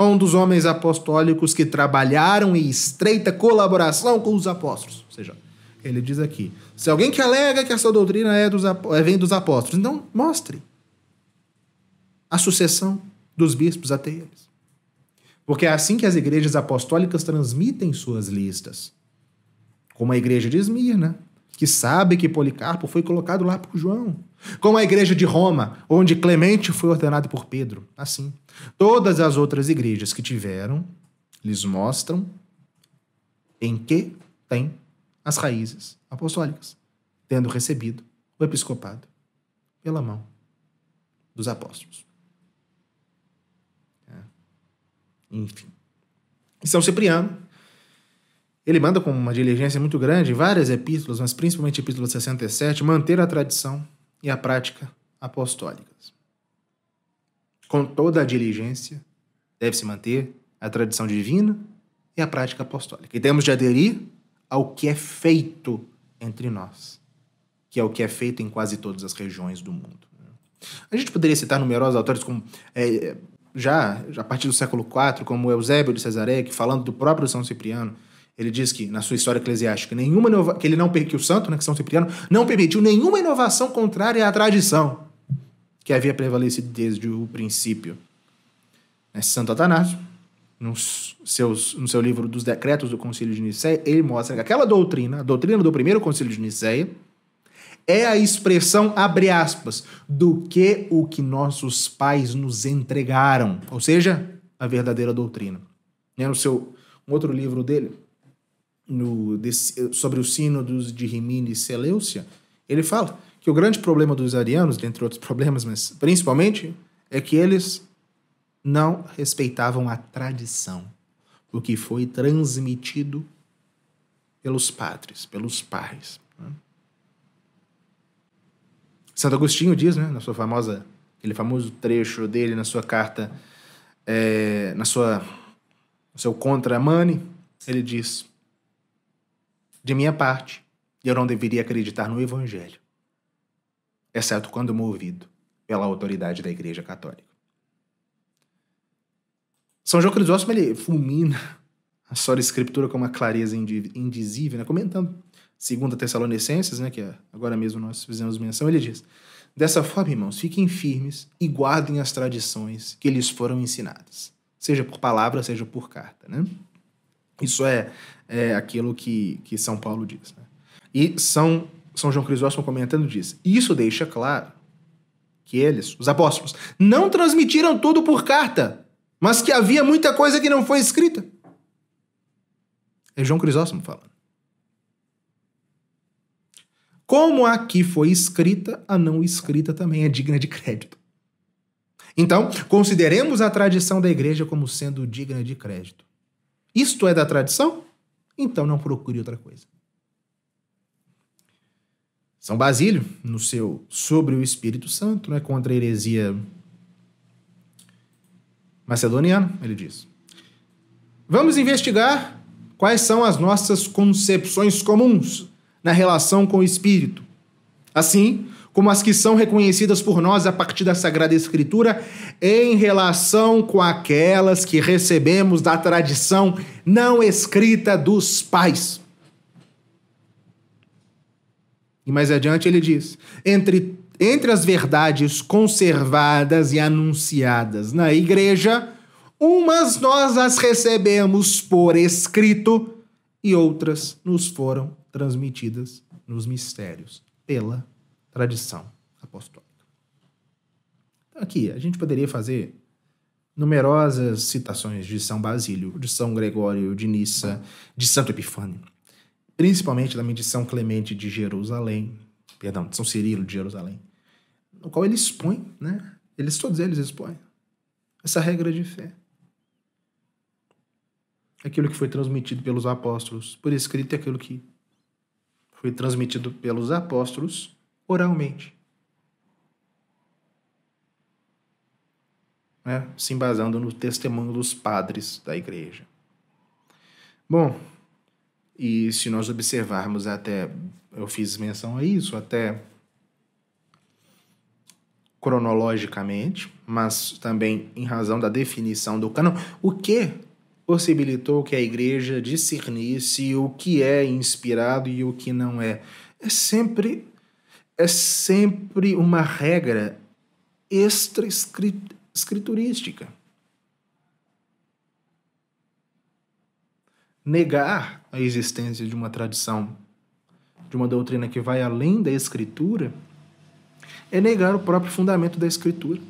um dos homens apostólicos que trabalharam em estreita colaboração com os apóstolos. Ou seja, ele diz aqui: se alguém que alega que essa doutrina é dos, é vem dos apóstolos, então mostre a sucessão dos bispos até eles. Porque é assim que as igrejas apostólicas transmitem suas listas. Como a igreja de Esmirna, que sabe que Policarpo foi colocado lá por João como a igreja de Roma, onde Clemente foi ordenado por Pedro. Assim, todas as outras igrejas que tiveram lhes mostram em que tem as raízes apostólicas, tendo recebido o episcopado pela mão dos apóstolos. É. Enfim. São Cipriano, ele manda com uma diligência muito grande, em várias epístolas, mas principalmente epístola 67, manter a tradição e a prática apostólicas. Com toda a diligência, deve-se manter a tradição divina e a prática apostólica. E temos de aderir ao que é feito entre nós, que é o que é feito em quase todas as regiões do mundo. A gente poderia citar numerosos autores como é, já, já a partir do século IV, como Eusébio de Cesareia, que falando do próprio São Cipriano, ele diz que, na sua história eclesiástica, nenhuma inova... que ele não que o santo, né, que São Cipriano, não permitiu nenhuma inovação contrária à tradição que havia prevalecido desde o princípio. É santo Atanásio, nos seus, no seu livro dos Decretos do Concílio de Nicéia, ele mostra que aquela doutrina, a doutrina do primeiro Concílio de Nicéia, é a expressão, abre aspas, do que o que nossos pais nos entregaram, ou seja, a verdadeira doutrina. No é seu um outro livro dele, no, desse, sobre o sínodo de Rimini e Seleucia, ele fala que o grande problema dos arianos, dentre outros problemas, mas principalmente, é que eles não respeitavam a tradição, o que foi transmitido pelos padres, pelos pais. Né? Santo Agostinho diz, né, na sua famosa, aquele famoso trecho dele na sua carta, é, na sua, no seu Contra Mani, ele diz de minha parte, eu não deveria acreditar no Evangelho, exceto quando movido pela autoridade da Igreja Católica. São João Crisóstomo ele fulmina a sola escritura com uma clareza indizível, né? comentando segundo a Tessalonicenses, né, que é agora mesmo nós fizemos menção, ele diz: Dessa forma, irmãos, fiquem firmes e guardem as tradições que lhes foram ensinadas, seja por palavra, seja por carta, né? Isso é é, aquilo que, que São Paulo diz. Né? E São, São João Crisóstomo comentando diz: Isso deixa claro que eles, os apóstolos, não transmitiram tudo por carta, mas que havia muita coisa que não foi escrita. É João Crisóstomo falando. Como a que foi escrita, a não escrita também é digna de crédito. Então, consideremos a tradição da igreja como sendo digna de crédito. Isto é da tradição? Então não procure outra coisa. São Basílio, no seu Sobre o Espírito Santo, né, contra a heresia macedoniana, ele diz: Vamos investigar quais são as nossas concepções comuns na relação com o espírito. Assim, como as que são reconhecidas por nós a partir da Sagrada Escritura, em relação com aquelas que recebemos da tradição não escrita dos pais. E mais adiante ele diz: entre, entre as verdades conservadas e anunciadas na igreja, umas nós as recebemos por escrito e outras nos foram transmitidas nos mistérios pela tradição apostólica. Então, aqui, a gente poderia fazer numerosas citações de São Basílio, de São Gregório, de Nissa, de Santo Epifânio, principalmente também de São Clemente de Jerusalém, perdão, de São Cirilo de Jerusalém, no qual ele expõe, né? Eles todos eles expõem essa regra de fé. Aquilo que foi transmitido pelos apóstolos por escrito é aquilo que foi transmitido pelos apóstolos oralmente. Né? Se embasando no testemunho dos padres da igreja. Bom, e se nós observarmos até, eu fiz menção a isso, até cronologicamente, mas também em razão da definição do cânon, o que possibilitou que a igreja discernisse o que é inspirado e o que não é. É sempre é sempre uma regra extra escriturística. Negar a existência de uma tradição, de uma doutrina que vai além da escritura, é negar o próprio fundamento da escritura.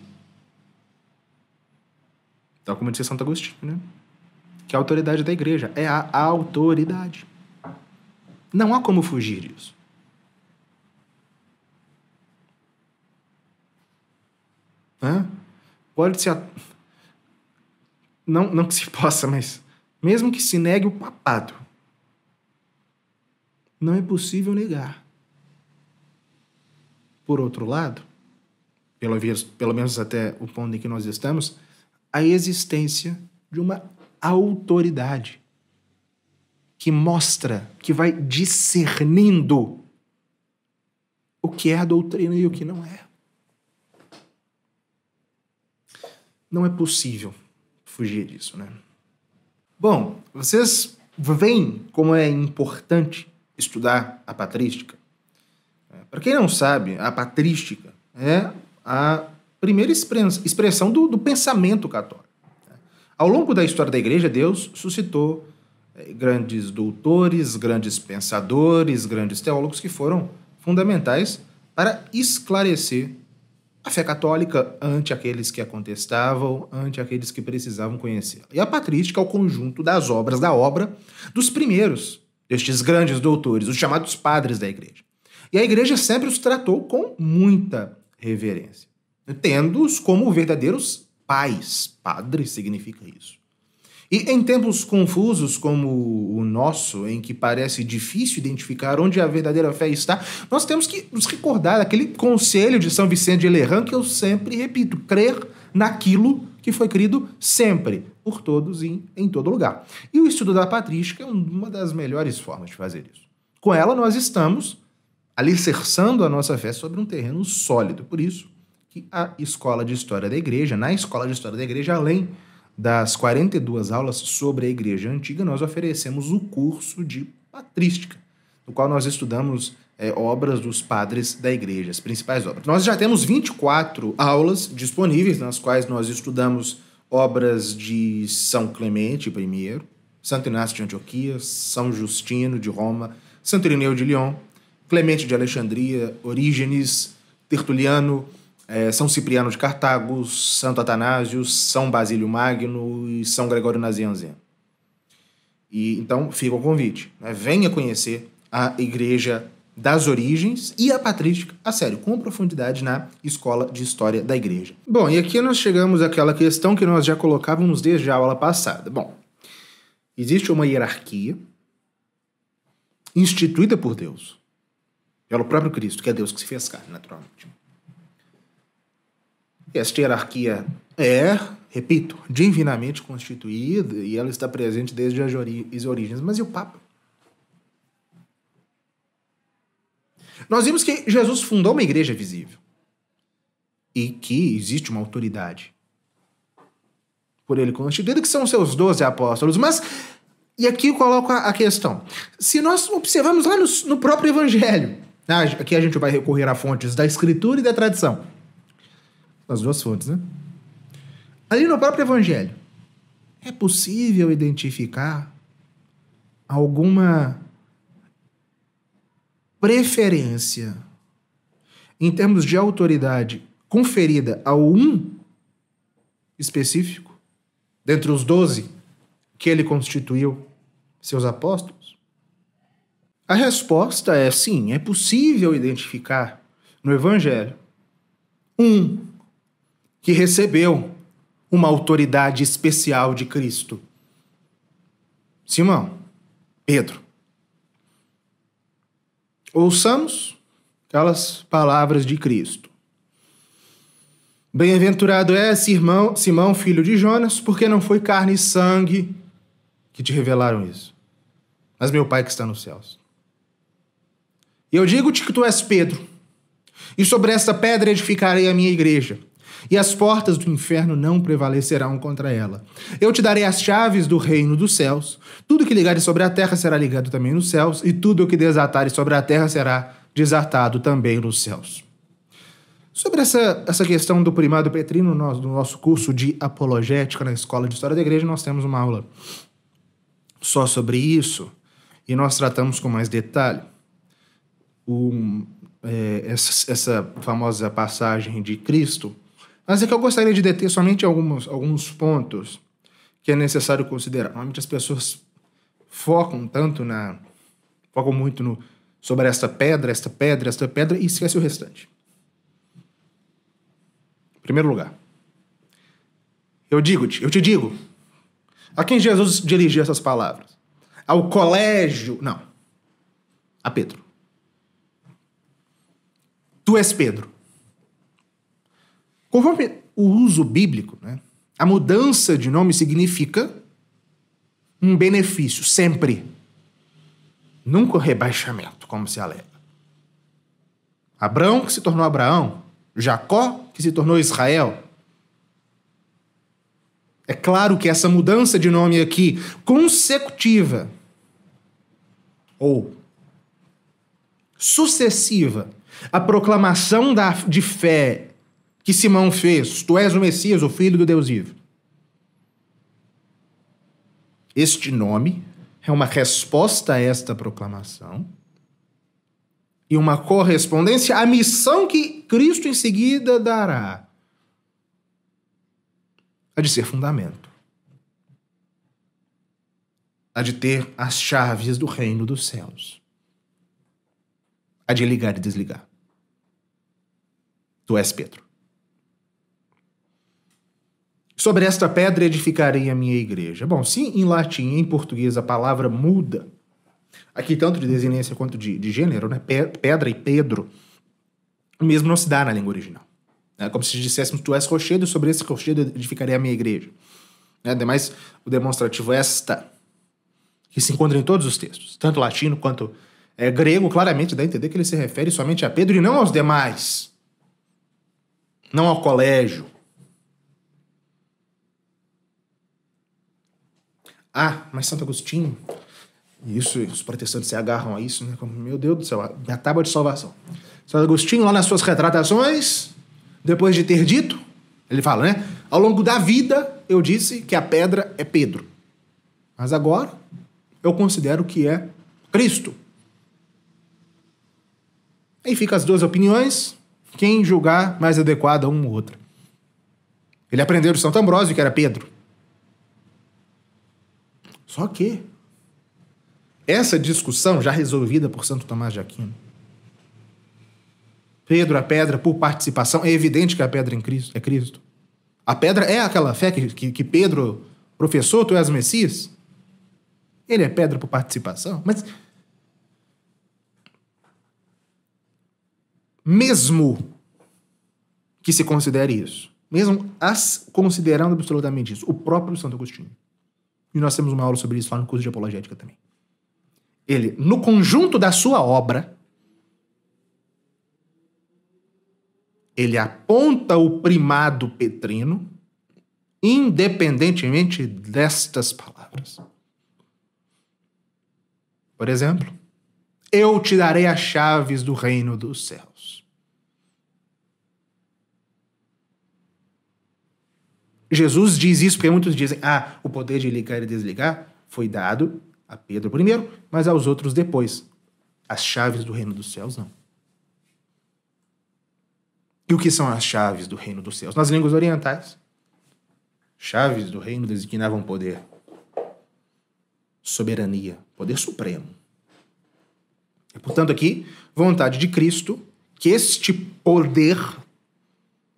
Tal como disse Santo Agostinho, né? Que a autoridade da igreja é a autoridade. Não há como fugir disso. né? Pode ser A... Não, não que se possa, mas mesmo que se negue o papado, não é possível negar. Por outro lado, pelo, pelo menos até o ponto em que nós estamos, a existência de uma autoridade que mostra, que vai discernindo o que é a doutrina e o que não é. não é possível fugir disso, né? Bom, vocês veem como é importante estudar a patrística? É, para quem não sabe, a patrística é a primeira expressão do, do pensamento católico. Né? Ao longo da história da igreja, Deus suscitou é, grandes doutores, grandes pensadores, grandes teólogos que foram fundamentais para esclarecer a fé católica ante aqueles que a contestavam, ante aqueles que precisavam conhecê-la. E a patrística é o conjunto das obras da obra dos primeiros, destes grandes doutores, os chamados padres da igreja. E a igreja sempre os tratou com muita reverência, tendo-os como verdadeiros pais. Padre significa isso. E em tempos confusos como o nosso, em que parece difícil identificar onde a verdadeira fé está, nós temos que nos recordar daquele conselho de São Vicente de Lerran que eu sempre repito: crer naquilo que foi crido sempre, por todos e em, todo lugar. E o estudo da patrística é uma das melhores formas de fazer isso. Com ela, nós estamos alicerçando a nossa fé sobre um terreno sólido. Por isso que a Escola de História da Igreja, na Escola de História da Igreja, além das 42 aulas sobre a Igreja Antiga, nós oferecemos o curso de patrística, no qual nós estudamos é, obras dos padres da Igreja, as principais obras. Nós já temos 24 aulas disponíveis, nas quais nós estudamos obras de São Clemente I, Santo Inácio de Antioquia, São Justino de Roma, Santo Irineu de Lyon, Clemente de Alexandria, Orígenes, Tertuliano, é, São Cipriano de Cartago, Santo Atanásio, São Basílio Magno e São Gregório Nazianzeno. E então fica o convite. Né? Venha conhecer a Igreja das Origens e a Patrística, a sério, com profundidade na Escola de História da Igreja. Bom, e aqui nós chegamos àquela questão que nós já colocávamos desde a aula passada. Bom, existe uma hierarquia instituída por Deus, pelo próprio Cristo, que é Deus que se fez carne, naturalmente esta hierarquia é, repito, divinamente constituída e ela está presente desde as origens. Mas e o Papa? Nós vimos que Jesus fundou uma igreja visível e que existe uma autoridade por ele constituída, que são seus doze apóstolos. Mas, e aqui eu coloco a, questão: se nós observamos lá no, no próprio Evangelho, né, aqui a gente vai recorrer a fontes da Escritura e da tradição das duas fontes, né? Ali no próprio Evangelho, é possível identificar alguma preferência em termos de autoridade conferida a um específico, dentre os doze que ele constituiu seus apóstolos? A resposta é sim, é possível identificar no Evangelho um que recebeu uma autoridade especial de Cristo. Simão, Pedro. Ouçamos aquelas palavras de Cristo. Bem-aventurado é irmão, Simão, filho de Jonas, porque não foi carne e sangue que te revelaram isso, mas meu Pai que está nos céus. E eu digo-te que tu és Pedro, e sobre esta pedra edificarei a minha igreja e as portas do inferno não prevalecerão contra ela. Eu te darei as chaves do reino dos céus. Tudo que ligares sobre a terra será ligado também nos céus, e tudo o que desatares sobre a terra será desatado também nos céus. Sobre essa, essa questão do primado petrino, nós, no nosso curso de apologética na Escola de História da Igreja, nós temos uma aula só sobre isso e nós tratamos com mais detalhe é, essa, essa famosa passagem de Cristo mas é que eu gostaria de deter somente alguns, alguns pontos que é necessário considerar. Normalmente as pessoas focam tanto na. focam muito no, sobre esta pedra, esta pedra, esta pedra e esquece o restante. Em primeiro lugar, eu digo-te, eu te digo, a quem Jesus dirigiu essas palavras? Ao colégio. Não. A Pedro. Tu és Pedro. Conforme o uso bíblico, né, a mudança de nome significa um benefício, sempre. Nunca um rebaixamento, como se alega. Abraão, que se tornou Abraão, Jacó, que se tornou Israel. É claro que essa mudança de nome aqui, consecutiva, ou sucessiva, a proclamação da, de fé que Simão fez: Tu és o Messias, o filho do Deus vivo. Este nome é uma resposta a esta proclamação e uma correspondência à missão que Cristo em seguida dará a de ser fundamento, a de ter as chaves do reino dos céus, a de ligar e desligar. Tu és Pedro. Sobre esta pedra edificarei a minha igreja. Bom, se em latim e em português a palavra muda, aqui tanto de desinência quanto de, de gênero, né? pedra e Pedro, o mesmo não se dá na língua original. É como se dissessemos, tu és rochedo, sobre esse rochedo edificarei a minha igreja. Né? Ademais, o demonstrativo é esta, que se encontra em todos os textos, tanto latino quanto é, grego, claramente dá a entender que ele se refere somente a Pedro e não aos demais. Não ao colégio, Ah, mas Santo Agostinho. E isso, os protestantes se agarram a isso, né? Como, meu Deus do céu, minha tábua de salvação. Santo Agostinho, lá nas suas retratações, depois de ter dito, ele fala, né? Ao longo da vida, eu disse que a pedra é Pedro. Mas agora, eu considero que é Cristo. Aí fica as duas opiniões, quem julgar mais adequada uma ou outra. Ele aprendeu de Santo Ambrósio que era Pedro. Só que essa discussão já resolvida por Santo Tomás de Aquino. Pedro, a pedra, por participação, é evidente que a pedra em Cristo, é Cristo. A pedra é aquela fé que, que, que Pedro professou, tu és Messias. Ele é pedra por participação. Mas mesmo que se considere isso, mesmo as considerando absolutamente isso, o próprio Santo Agostinho e nós temos uma aula sobre isso lá no curso de apologética também. Ele, no conjunto da sua obra, ele aponta o primado petrino, independentemente destas palavras. Por exemplo, eu te darei as chaves do reino dos céus. Jesus diz isso porque muitos dizem: ah, o poder de ligar e desligar foi dado a Pedro primeiro, mas aos outros depois. As chaves do reino dos céus não. E o que são as chaves do reino dos céus? Nas línguas orientais, chaves do reino designavam poder, soberania, poder supremo. É, portanto, aqui, vontade de Cristo que este poder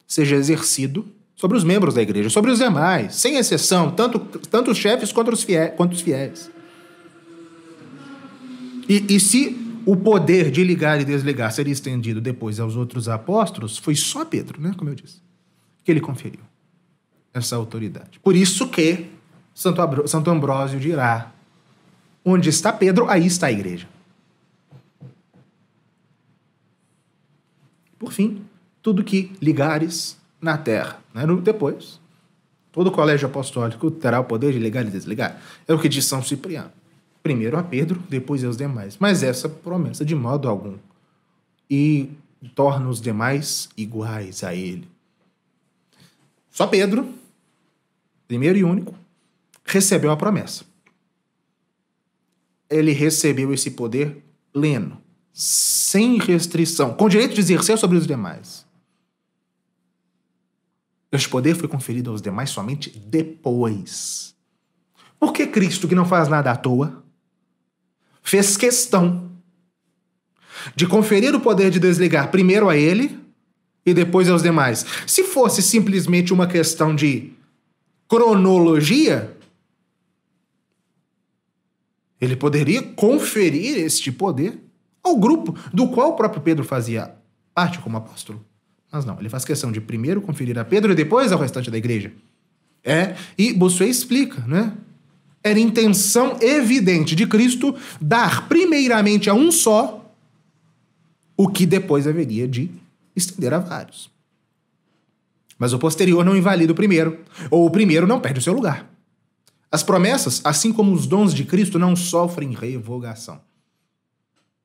seja exercido sobre os membros da igreja, sobre os demais, sem exceção, tanto, tanto os chefes quanto os, fiéis, quanto os fiéis. E, e se o poder de ligar e desligar seria estendido depois aos outros apóstolos, foi só Pedro, né? como eu disse, que ele conferiu essa autoridade. Por isso que Santo, Abro, Santo Ambrósio dirá: onde está Pedro, aí está a igreja. Por fim, tudo que ligares na terra né? Depois, todo o colégio apostólico terá o poder de ligar e desligar. É o que diz São Cipriano. Primeiro a Pedro, depois aos demais. Mas essa promessa de modo algum. E torna os demais iguais a ele. Só Pedro, primeiro e único, recebeu a promessa. Ele recebeu esse poder pleno, sem restrição, com direito de exercer sobre os demais. Este poder foi conferido aos demais somente depois. Por que Cristo, que não faz nada à toa, fez questão de conferir o poder de desligar primeiro a ele e depois aos demais? Se fosse simplesmente uma questão de cronologia, ele poderia conferir este poder ao grupo do qual o próprio Pedro fazia parte como apóstolo. Mas não, ele faz questão de primeiro conferir a Pedro e depois ao restante da igreja. É, e Bossuet explica, né? Era intenção evidente de Cristo dar primeiramente a um só o que depois haveria de estender a vários. Mas o posterior não invalida o primeiro, ou o primeiro não perde o seu lugar. As promessas, assim como os dons de Cristo, não sofrem revogação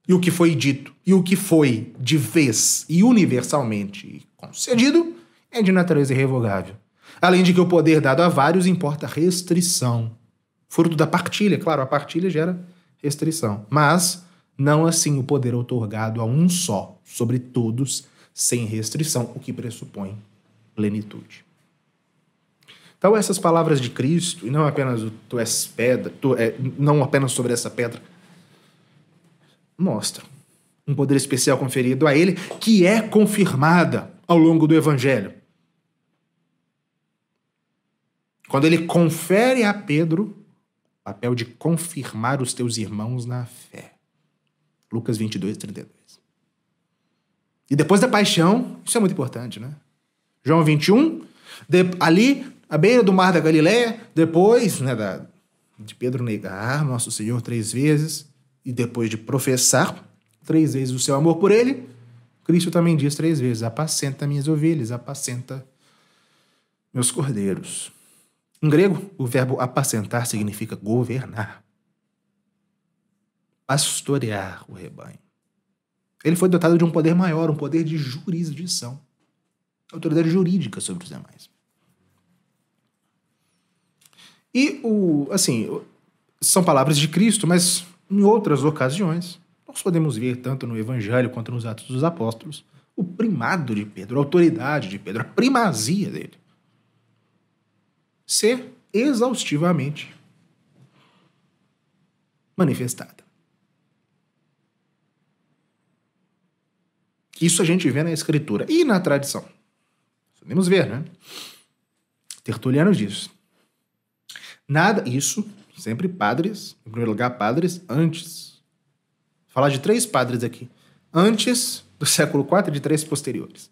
e o que foi dito e o que foi de vez e universalmente concedido é de natureza irrevogável. Além de que o poder dado a vários importa restrição. Fruto da partilha, claro, a partilha gera restrição. Mas não assim o poder otorgado a um só, sobre todos, sem restrição, o que pressupõe plenitude. Então essas palavras de Cristo, e não apenas o tu és pedra, tu é, não apenas sobre essa pedra, mostra um poder especial conferido a ele que é confirmada ao longo do evangelho. Quando ele confere a Pedro o papel de confirmar os teus irmãos na fé. Lucas 22, 32. E depois da paixão, isso é muito importante, né? João 21, de, ali, à beira do mar da Galileia, depois né, da, de Pedro negar nosso Senhor três vezes, e depois de professar três vezes o seu amor por ele, Cristo também diz três vezes: apacenta minhas ovelhas, apacenta meus cordeiros. Em grego, o verbo apacentar significa governar, pastorear o rebanho. Ele foi dotado de um poder maior, um poder de jurisdição, autoridade jurídica sobre os demais. E o, assim, são palavras de Cristo, mas em outras ocasiões, nós podemos ver, tanto no Evangelho quanto nos Atos dos Apóstolos, o primado de Pedro, a autoridade de Pedro, a primazia dele. Ser exaustivamente manifestada. Isso a gente vê na Escritura e na tradição. Podemos ver, né? Tertuliano diz: nada, isso Sempre padres, em primeiro lugar, padres antes. Vou falar de três padres aqui. Antes do século IV e de três posteriores.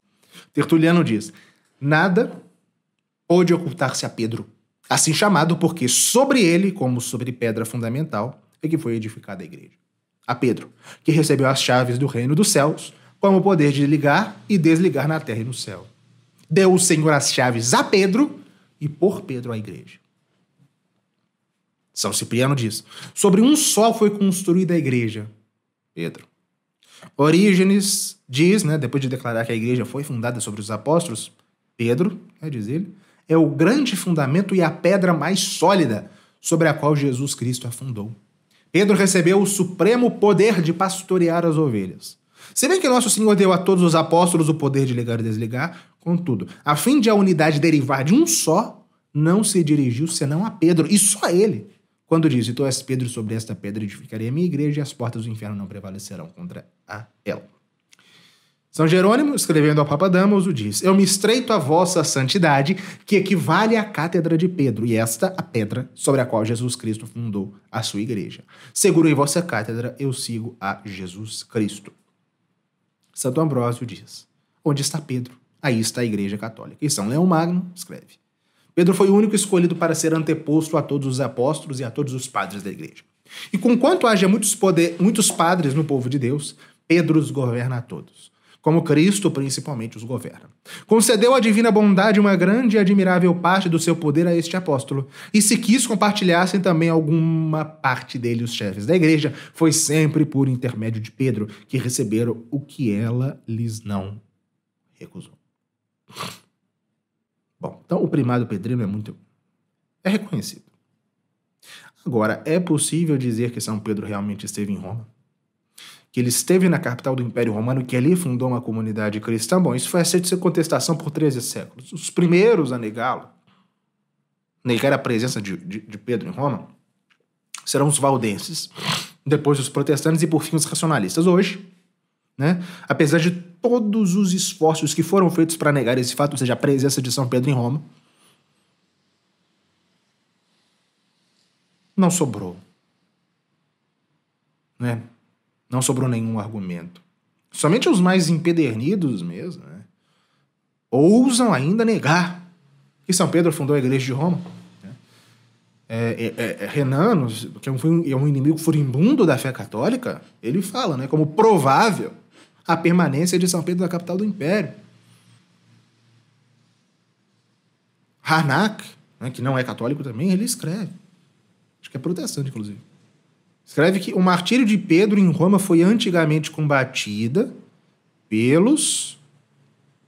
Tertuliano diz: Nada pôde ocultar-se a Pedro, assim chamado porque sobre ele, como sobre pedra fundamental, é que foi edificada a igreja. A Pedro, que recebeu as chaves do reino dos céus, como o poder de ligar e desligar na terra e no céu. Deu o Senhor as chaves a Pedro e por Pedro a igreja. São Cipriano diz: sobre um só foi construída a igreja, Pedro. Orígenes diz, né, depois de declarar que a igreja foi fundada sobre os apóstolos, Pedro, né, diz ele, é o grande fundamento e a pedra mais sólida sobre a qual Jesus Cristo afundou. Pedro recebeu o supremo poder de pastorear as ovelhas. Se bem que nosso Senhor deu a todos os apóstolos o poder de ligar e desligar, contudo, a fim de a unidade derivar de um só, não se dirigiu senão a Pedro, e só ele, quando diz: E tu és Pedro, sobre esta pedra edificarei a minha igreja, e as portas do inferno não prevalecerão contra a ela. São Jerônimo, escrevendo ao Papa Damaso, diz: Eu me estreito a vossa santidade, que equivale à cátedra de Pedro, e esta a pedra sobre a qual Jesus Cristo fundou a sua igreja. Seguro em vossa cátedra, eu sigo a Jesus Cristo. Santo Ambrósio diz: Onde está Pedro? Aí está a Igreja Católica. E São Leão Magno escreve: Pedro foi o único escolhido para ser anteposto a todos os apóstolos e a todos os padres da igreja. E conquanto haja muitos, poder, muitos padres no povo de Deus, Pedro os governa a todos, como Cristo principalmente os governa. Concedeu a divina bondade uma grande e admirável parte do seu poder a este apóstolo, e se quis compartilhassem também alguma parte dele os chefes da igreja, foi sempre por intermédio de Pedro que receberam o que ela lhes não recusou. Bom, então o primado pedreiro é muito. é reconhecido. Agora, é possível dizer que São Pedro realmente esteve em Roma? Que ele esteve na capital do Império Romano, que ali fundou uma comunidade cristã? Bom, isso foi aceito sem contestação por 13 séculos. Os primeiros a negá-lo, negar a presença de, de, de Pedro em Roma, serão os valdenses, depois os protestantes e por fim os racionalistas. Hoje, né, apesar de todos os esforços que foram feitos para negar esse fato, ou seja, a presença de São Pedro em Roma, não sobrou. Né? Não sobrou nenhum argumento. Somente os mais empedernidos mesmo né? ousam ainda negar que São Pedro fundou a igreja de Roma. Né? É, é, é, é Renano, que é um, é um inimigo furibundo da fé católica, ele fala né, como provável a permanência de São Pedro na capital do Império. Harnack, né, que não é católico também, ele escreve. Acho que é protestante, inclusive. Escreve que o martírio de Pedro em Roma foi antigamente combatida pelos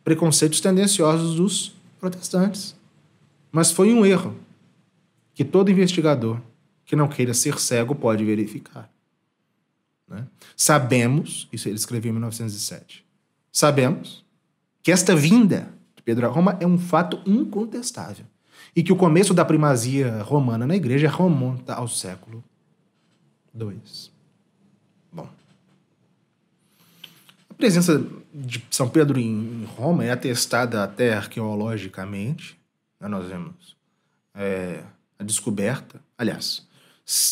preconceitos tendenciosos dos protestantes. Mas foi um erro que todo investigador que não queira ser cego pode verificar. Né? Sabemos, isso ele escreveu em 1907, sabemos que esta vinda de Pedro a Roma é um fato incontestável e que o começo da primazia romana na igreja remonta ao século II. Bom, a presença de São Pedro em Roma é atestada até arqueologicamente. Né? Nós vemos é, a descoberta, aliás,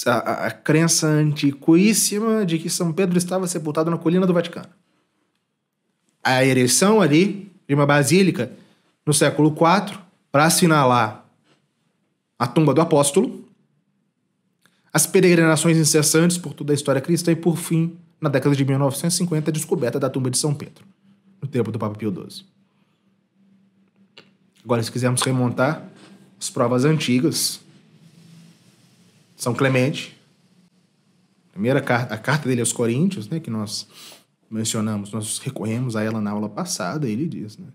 a, a crença antiquíssima de que São Pedro estava sepultado na colina do Vaticano. A ereção ali de uma basílica no século IV para assinalar a tumba do apóstolo, as peregrinações incessantes por toda a história cristã e, por fim, na década de 1950, a descoberta da tumba de São Pedro, no tempo do Papa Pio XII. Agora, se quisermos remontar as provas antigas, são Clemente. Primeira carta, a carta dele aos Coríntios, né, que nós mencionamos, nós recorremos a ela na aula passada, ele diz, né,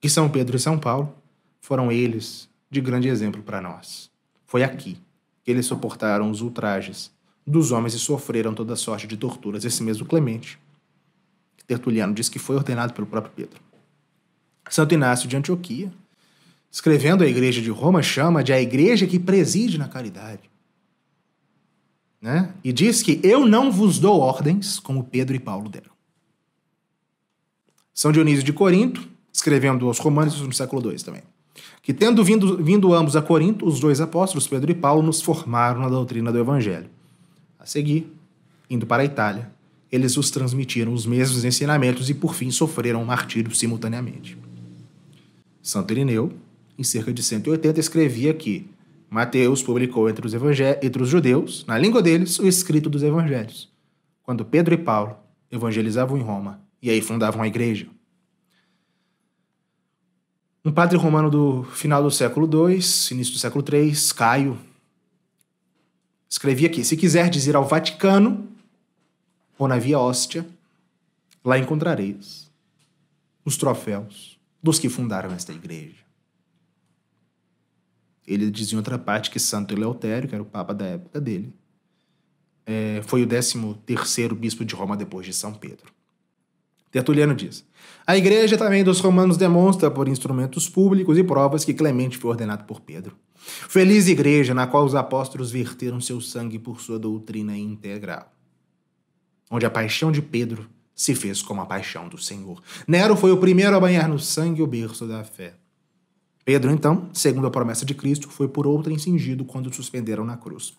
que São Pedro e São Paulo foram eles de grande exemplo para nós. Foi aqui que eles suportaram os ultrajes dos homens e sofreram toda sorte de torturas. Esse mesmo Clemente, Tertuliano, diz que foi ordenado pelo próprio Pedro. Santo Inácio de Antioquia, escrevendo à igreja de Roma, chama de a igreja que preside na caridade. Né? E diz que eu não vos dou ordens como Pedro e Paulo deram. São Dionísio de Corinto, escrevendo aos Romanos no século II também, que tendo vindo, vindo ambos a Corinto, os dois apóstolos, Pedro e Paulo, nos formaram na doutrina do Evangelho. A seguir, indo para a Itália, eles os transmitiram os mesmos ensinamentos e por fim sofreram um martírio simultaneamente. Santo Irineu, em cerca de 180, escrevia que Mateus publicou entre os, entre os judeus, na língua deles, o escrito dos evangelhos, quando Pedro e Paulo evangelizavam em Roma e aí fundavam a igreja. Um padre romano do final do século II, início do século III, Caio, escrevia aqui: se quiser dizer ao Vaticano ou na Via Hóstia, lá encontrareis os troféus dos que fundaram esta igreja. Ele diz em outra parte que Santo Eleutério, que era o papa da época dele, é, foi o 13 bispo de Roma depois de São Pedro. Tertuliano diz: A igreja também dos romanos demonstra por instrumentos públicos e provas que Clemente foi ordenado por Pedro. Feliz igreja na qual os apóstolos verteram seu sangue por sua doutrina integral. Onde a paixão de Pedro se fez como a paixão do Senhor. Nero foi o primeiro a banhar no sangue o berço da fé. Pedro, então, segundo a promessa de Cristo, foi por outra incingido quando o suspenderam na cruz.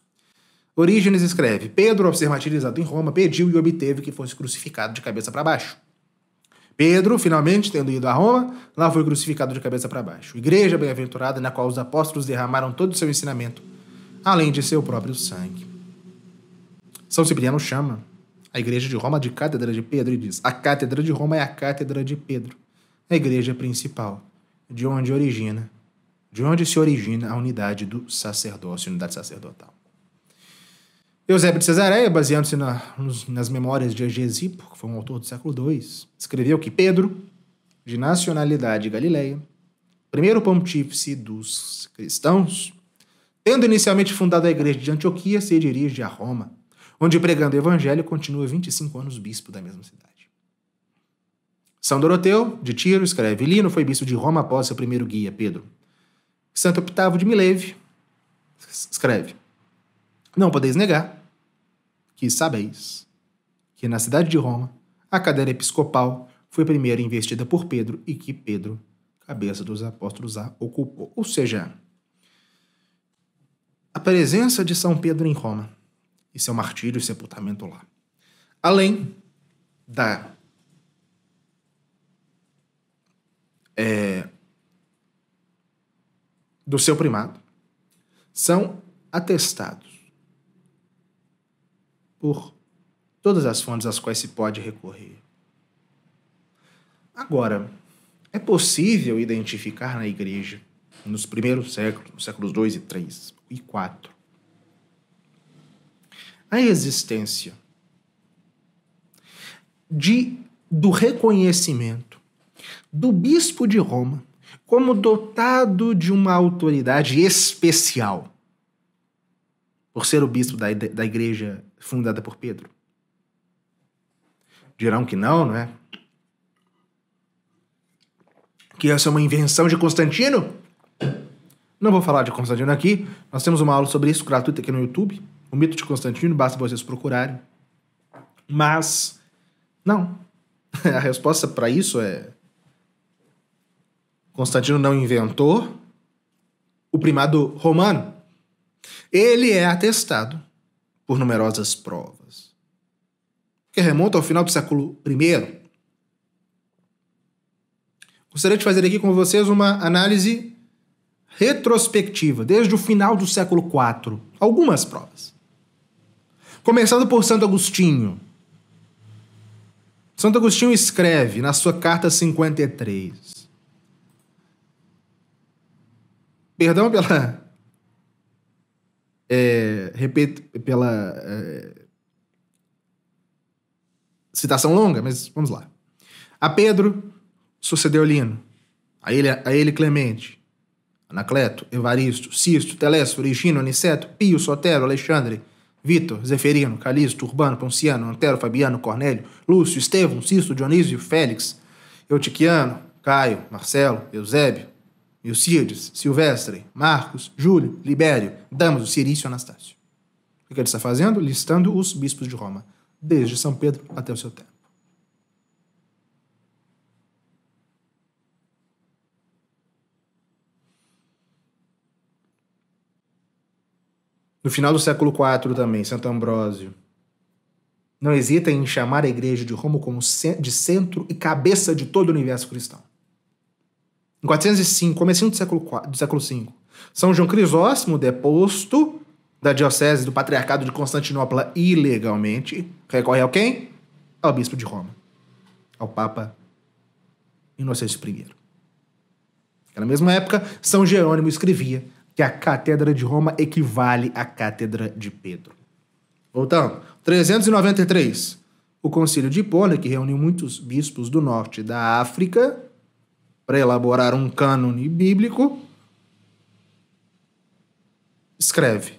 Orígenes escreve: Pedro, ao ser martirizado em Roma, pediu e obteve que fosse crucificado de cabeça para baixo. Pedro, finalmente tendo ido a Roma, lá foi crucificado de cabeça para baixo. Igreja bem-aventurada na qual os apóstolos derramaram todo o seu ensinamento, além de seu próprio sangue. São Cipriano chama a igreja de Roma de Cátedra de Pedro e diz: A Cátedra de Roma é a Cátedra de Pedro, a igreja principal de onde origina, de onde se origina a unidade do sacerdócio, unidade sacerdotal. Eusébio de Cesareia, baseando-se na, nas memórias de Agesipo, que foi um autor do século II, escreveu que Pedro, de nacionalidade galileia, primeiro pontífice dos cristãos, tendo inicialmente fundado a igreja de Antioquia, se dirige a Roma, onde pregando o evangelho continua 25 anos bispo da mesma cidade. São Doroteu, de Tiro, escreve: Lino foi bispo de Roma após seu primeiro guia, Pedro. Santo Octavo de Mileve, escreve: Não podeis negar que sabeis que na cidade de Roma a cadeira episcopal foi primeiro investida por Pedro e que Pedro, cabeça dos apóstolos, a ocupou. Ou seja, a presença de São Pedro em Roma e seu martírio e sepultamento lá. Além da é, do seu primado são atestados por todas as fontes às quais se pode recorrer. Agora, é possível identificar na igreja, nos primeiros séculos, nos séculos 2 e 3 e 4, a existência de, do reconhecimento do bispo de Roma como dotado de uma autoridade especial, por ser o bispo da, da igreja fundada por Pedro. Dirão que não, não é? Que essa é uma invenção de Constantino? Não vou falar de Constantino aqui, nós temos uma aula sobre isso gratuita aqui no YouTube, o mito de Constantino, basta vocês procurarem. Mas, não. A resposta para isso é Constantino não inventou o primado romano. Ele é atestado por numerosas provas, que remontam ao final do século I. Gostaria de fazer aqui com vocês uma análise retrospectiva, desde o final do século IV, algumas provas. Começando por Santo Agostinho. Santo Agostinho escreve na sua carta 53: Perdão pela. É, repito, pela. É, citação longa, mas vamos lá. A Pedro sucedeu Lino, a ele, a ele Clemente, Anacleto, Evaristo, Cisto, Telesto, Origino, Aniceto, Pio, Sotero, Alexandre, Vitor, Zeferino, Calixto, Urbano, Ponciano, Antero, Fabiano, Cornélio, Lúcio, Estevão, Cisto, Dionísio, Félix, Eutiquiano, Caio, Marcelo, Eusébio, Milcíades, Silvestre, Marcos, Júlio, Libério, Damaso, Cirício e Anastácio. O que ele está fazendo? Listando os bispos de Roma, desde São Pedro até o seu tempo. No final do século IV também, Santo Ambrósio não hesita em chamar a igreja de Roma como de centro e cabeça de todo o universo cristão. Em 405, comecinho do século, do século V, São João Crisóstomo, deposto da diocese do Patriarcado de Constantinopla ilegalmente, recorre ao quem? Ao bispo de Roma, ao Papa Inocêncio I. Na mesma época, São Jerônimo escrevia que a Cátedra de Roma equivale à Cátedra de Pedro. Voltando, 393. O Concílio de Hipona, que reuniu muitos bispos do norte da África, para elaborar um cânone bíblico, escreve.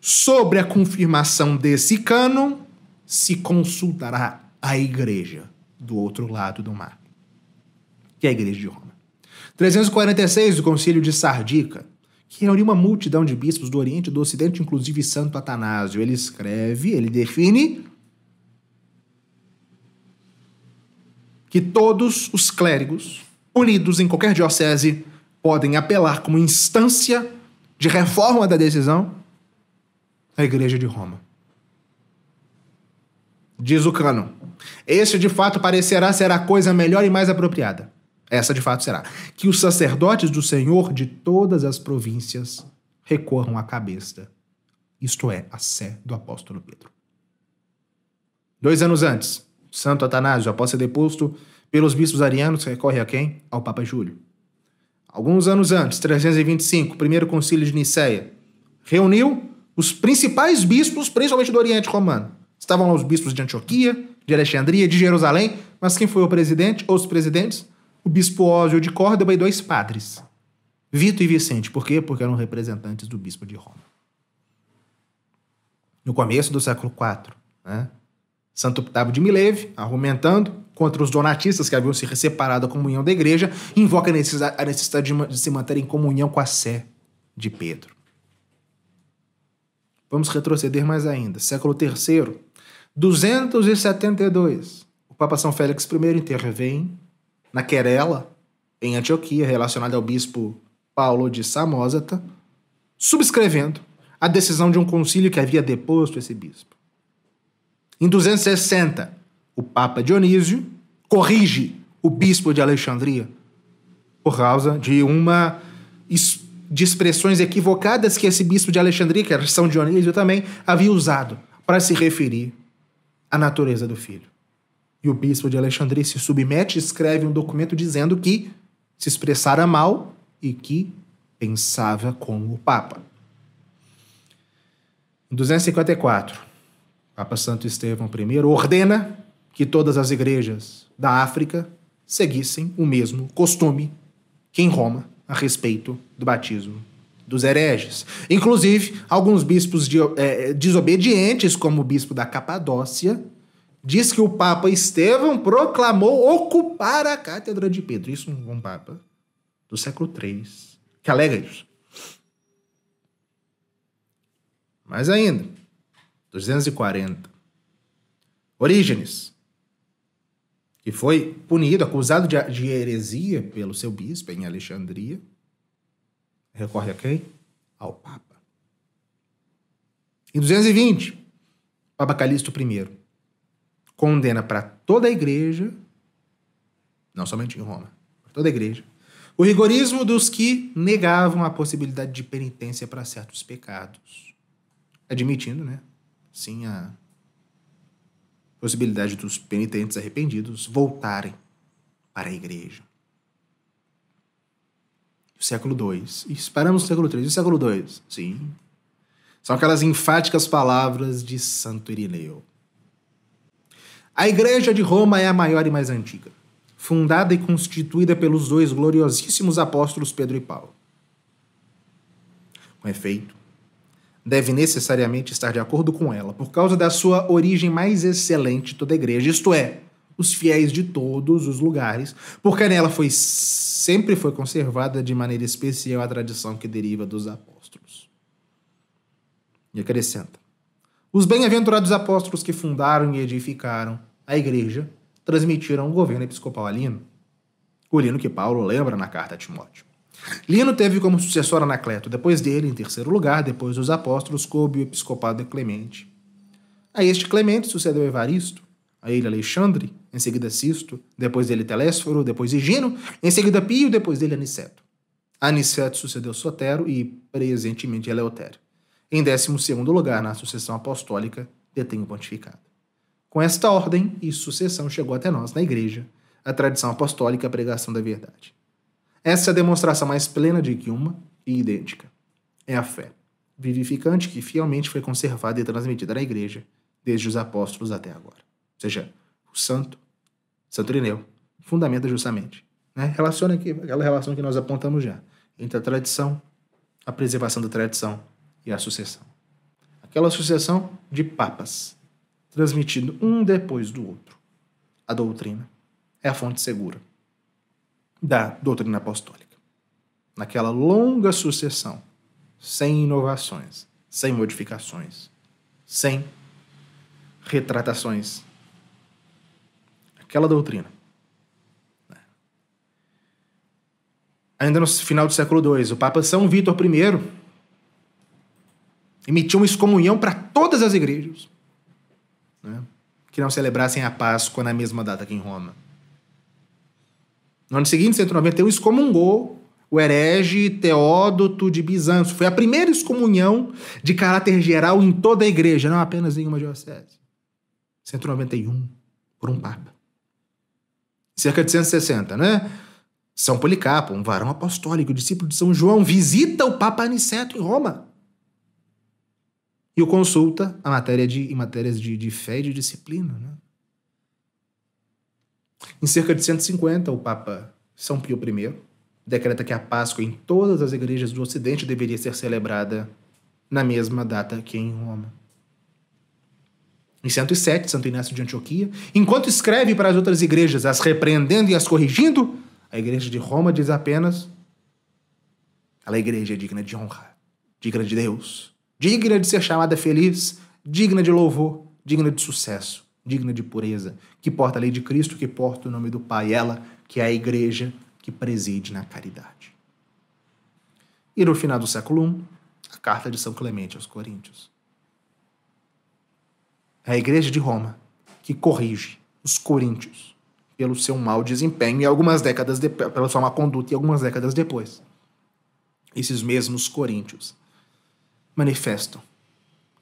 Sobre a confirmação desse cânon, se consultará a igreja do outro lado do mar, que é a igreja de Roma. 346 do Concílio de Sardica, que reuniu uma multidão de bispos do Oriente e do Ocidente, inclusive Santo Atanásio. Ele escreve, ele define que todos os clérigos, unidos em qualquer diocese, podem apelar como instância de reforma da decisão à Igreja de Roma. Diz o cânon. Este de fato parecerá ser a coisa melhor e mais apropriada. Essa de fato será. Que os sacerdotes do Senhor de todas as províncias recorram à cabeça, isto é, a sé do apóstolo Pedro. Dois anos antes, Santo Atanásio, após ser deposto pelos bispos arianos, recorre a quem? Ao Papa Júlio. Alguns anos antes, 325, primeiro concílio de Nicéia, reuniu os principais bispos, principalmente do Oriente Romano. Estavam lá os bispos de Antioquia, de Alexandria, de Jerusalém, mas quem foi o presidente, ou os presidentes? O bispo Ósio de Córdoba e dois padres, Vito e Vicente. Por quê? Porque eram representantes do bispo de Roma. No começo do século IV, né? Santo Octávio de Mileve, argumentando contra os donatistas que haviam se separado da comunhão da igreja, invoca a necessidade de se manter em comunhão com a sé de Pedro. Vamos retroceder mais ainda. Século III, 272. O Papa São Félix I intervém na querela em Antioquia, relacionada ao bispo Paulo de Samosata, subscrevendo a decisão de um concílio que havia deposto esse bispo. Em 260, o Papa Dionísio corrige o bispo de Alexandria por causa de uma de expressões equivocadas que esse bispo de Alexandria, que era São Dionísio também, havia usado para se referir à natureza do filho. E o bispo de Alexandria se submete e escreve um documento dizendo que se expressara mal e que pensava como o Papa. Em 254, Papa Santo Estevão I ordena que todas as igrejas da África seguissem o mesmo costume que em Roma a respeito do batismo dos hereges. Inclusive, alguns bispos de, é, desobedientes, como o bispo da Capadócia, diz que o Papa Estevão proclamou ocupar a cátedra de Pedro. Isso é um Papa do século III que alega isso. Mas ainda, 240. Orígenes, que foi punido, acusado de, de heresia pelo seu bispo em Alexandria, recorre a quem? Ao Papa. Em 220, Papa Calixto I condena para toda a igreja, não somente em Roma, para toda a igreja, o rigorismo dos que negavam a possibilidade de penitência para certos pecados, admitindo, né, sim a possibilidade dos penitentes arrependidos voltarem para a igreja. O século II. E paramos século III. E o século II? Sim. São aquelas enfáticas palavras de Santo Irineu. A Igreja de Roma é a maior e mais antiga, fundada e constituída pelos dois gloriosíssimos apóstolos Pedro e Paulo. Com efeito, deve necessariamente estar de acordo com ela, por causa da sua origem mais excelente de toda a igreja, isto é, os fiéis de todos os lugares, porque nela foi sempre foi conservada de maneira especial a tradição que deriva dos apóstolos. E acrescenta: Os bem-aventurados apóstolos que fundaram e edificaram a igreja transmitiram o governo episcopal alino, o lino que Paulo lembra na carta a Timóteo. Lino teve como sucessor Anacleto, depois dele, em terceiro lugar, depois dos apóstolos, coube o episcopado de Clemente. A este Clemente sucedeu Evaristo, a ele Alexandre, em seguida Sisto, depois dele Telésforo, depois Higino, em seguida Pio, depois dele Aniceto. Aniceto sucedeu Sotero e, presentemente, Eleutério. Em décimo segundo lugar, na sucessão apostólica, detém o pontificado. Com esta ordem e sucessão chegou até nós, na Igreja, a tradição apostólica e a pregação da verdade. Essa é a demonstração mais plena de que uma e idêntica é a fé, vivificante que fielmente foi conservada e transmitida na Igreja desde os apóstolos até agora. Ou seja, o santo, Santo Irineu, fundamenta justamente. Né? Relaciona aqui, aquela relação que nós apontamos já entre a tradição, a preservação da tradição e a sucessão. Aquela sucessão de papas, transmitindo um depois do outro. A doutrina é a fonte segura da doutrina apostólica. Naquela longa sucessão, sem inovações, sem modificações, sem retratações. Aquela doutrina. Né? Ainda no final do século II, o Papa São Vítor I emitiu uma excomunhão para todas as igrejas né, que não celebrassem a Páscoa na mesma data que em Roma. No ano seguinte, 191, excomungou o herege Teódoto de Bizâncio. Foi a primeira excomunhão de caráter geral em toda a igreja, não apenas em uma diocese. 191 por um papa. Cerca de 160, né? São Policarpo, um varão apostólico, discípulo de São João, visita o Papa Aniceto em Roma e o consulta a matéria de, em matérias de, de fé e de disciplina. Né? Em cerca de 150, o Papa São Pio I decreta que a Páscoa em todas as igrejas do Ocidente deveria ser celebrada na mesma data que em Roma. Em 107, Santo Inácio de Antioquia, enquanto escreve para as outras igrejas, as repreendendo e as corrigindo, a igreja de Roma diz apenas: a igreja é digna de honra, digna de Deus, digna de ser chamada feliz, digna de louvor, digna de sucesso, digna de pureza, que porta a lei de Cristo, que porta o nome do Pai, ela, que é a igreja que preside na caridade. E no final do século I, a carta de São Clemente aos Coríntios. É a igreja de Roma que corrige os coríntios pelo seu mau desempenho e algumas décadas pela sua má conduta e algumas décadas depois. Esses mesmos coríntios manifestam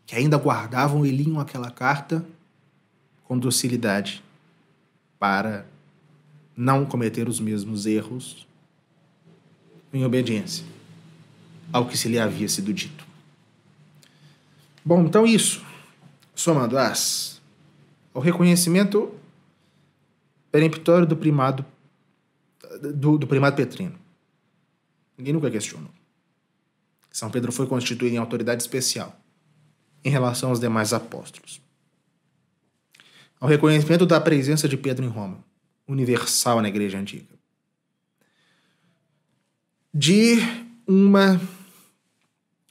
que ainda guardavam e liam aquela carta com docilidade para não cometer os mesmos erros em obediência ao que se lhe havia sido dito. Bom, então é isso, Somando as ao reconhecimento peremptório do primado do, do primado petrino. Ninguém nunca questionou. São Pedro foi constituído em autoridade especial em relação aos demais apóstolos ao reconhecimento da presença de Pedro em Roma, universal na Igreja Antiga, de uma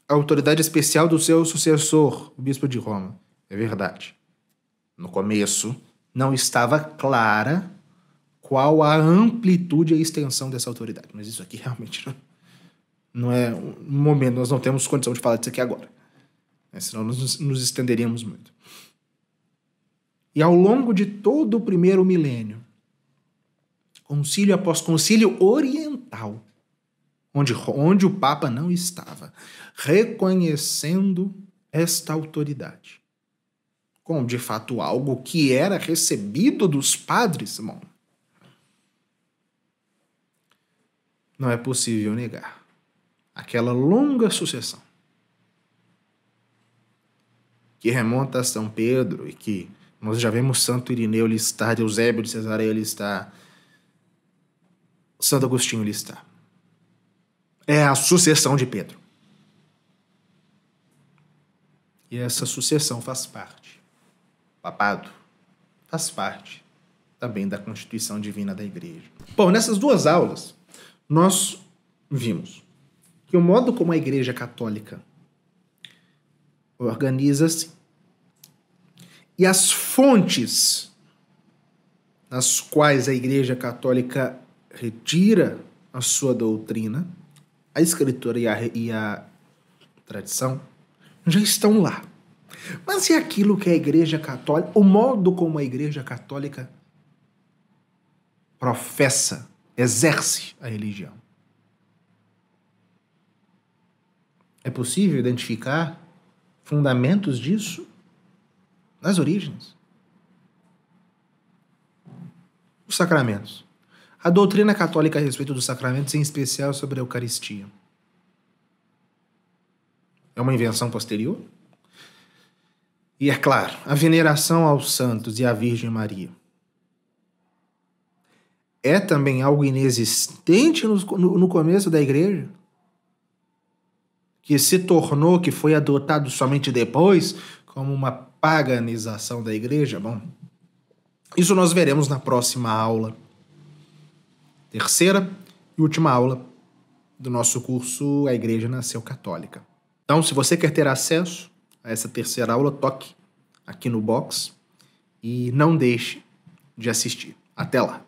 autoridade especial do seu sucessor, o bispo de Roma. É verdade. No começo, não estava clara qual a amplitude e a extensão dessa autoridade. Mas isso aqui realmente não, é um momento, nós não temos condição de falar disso aqui agora. Né? Senão nós nos estenderíamos muito. E ao longo de todo o primeiro milênio, concílio após concílio oriental, onde, onde o Papa não estava, reconhecendo esta autoridade. Como de fato algo que era recebido dos padres, irmão. Não é possível negar aquela longa sucessão que remonta a São Pedro e que nós já vemos Santo Irineu listar, Eusébio de Cesareia listar, Santo Agostinho listar. É a sucessão de Pedro. E essa sucessão faz parte, papado, faz parte também da constituição divina da igreja. Bom, nessas duas aulas, nós vimos que o modo como a igreja católica organiza-se e as fontes nas quais a Igreja Católica retira a sua doutrina, a Escritura e a, e a tradição, já estão lá. Mas e aquilo que a Igreja Católica, o modo como a Igreja Católica professa, exerce a religião? É possível identificar fundamentos disso? nas origens. Os sacramentos. A doutrina católica a respeito dos sacramentos, em especial sobre a Eucaristia, é uma invenção posterior? E é claro, a veneração aos santos e à Virgem Maria é também algo inexistente no, no, no, começo da igreja? Que se tornou, que foi adotado somente depois, como uma paganização da igreja? Bom, isso nós veremos na próxima aula. Terceira e última aula do nosso curso A Igreja Nasceu Católica. Então, se você quer ter acesso a essa terceira aula, toque aqui no box e não deixe de assistir. Até lá!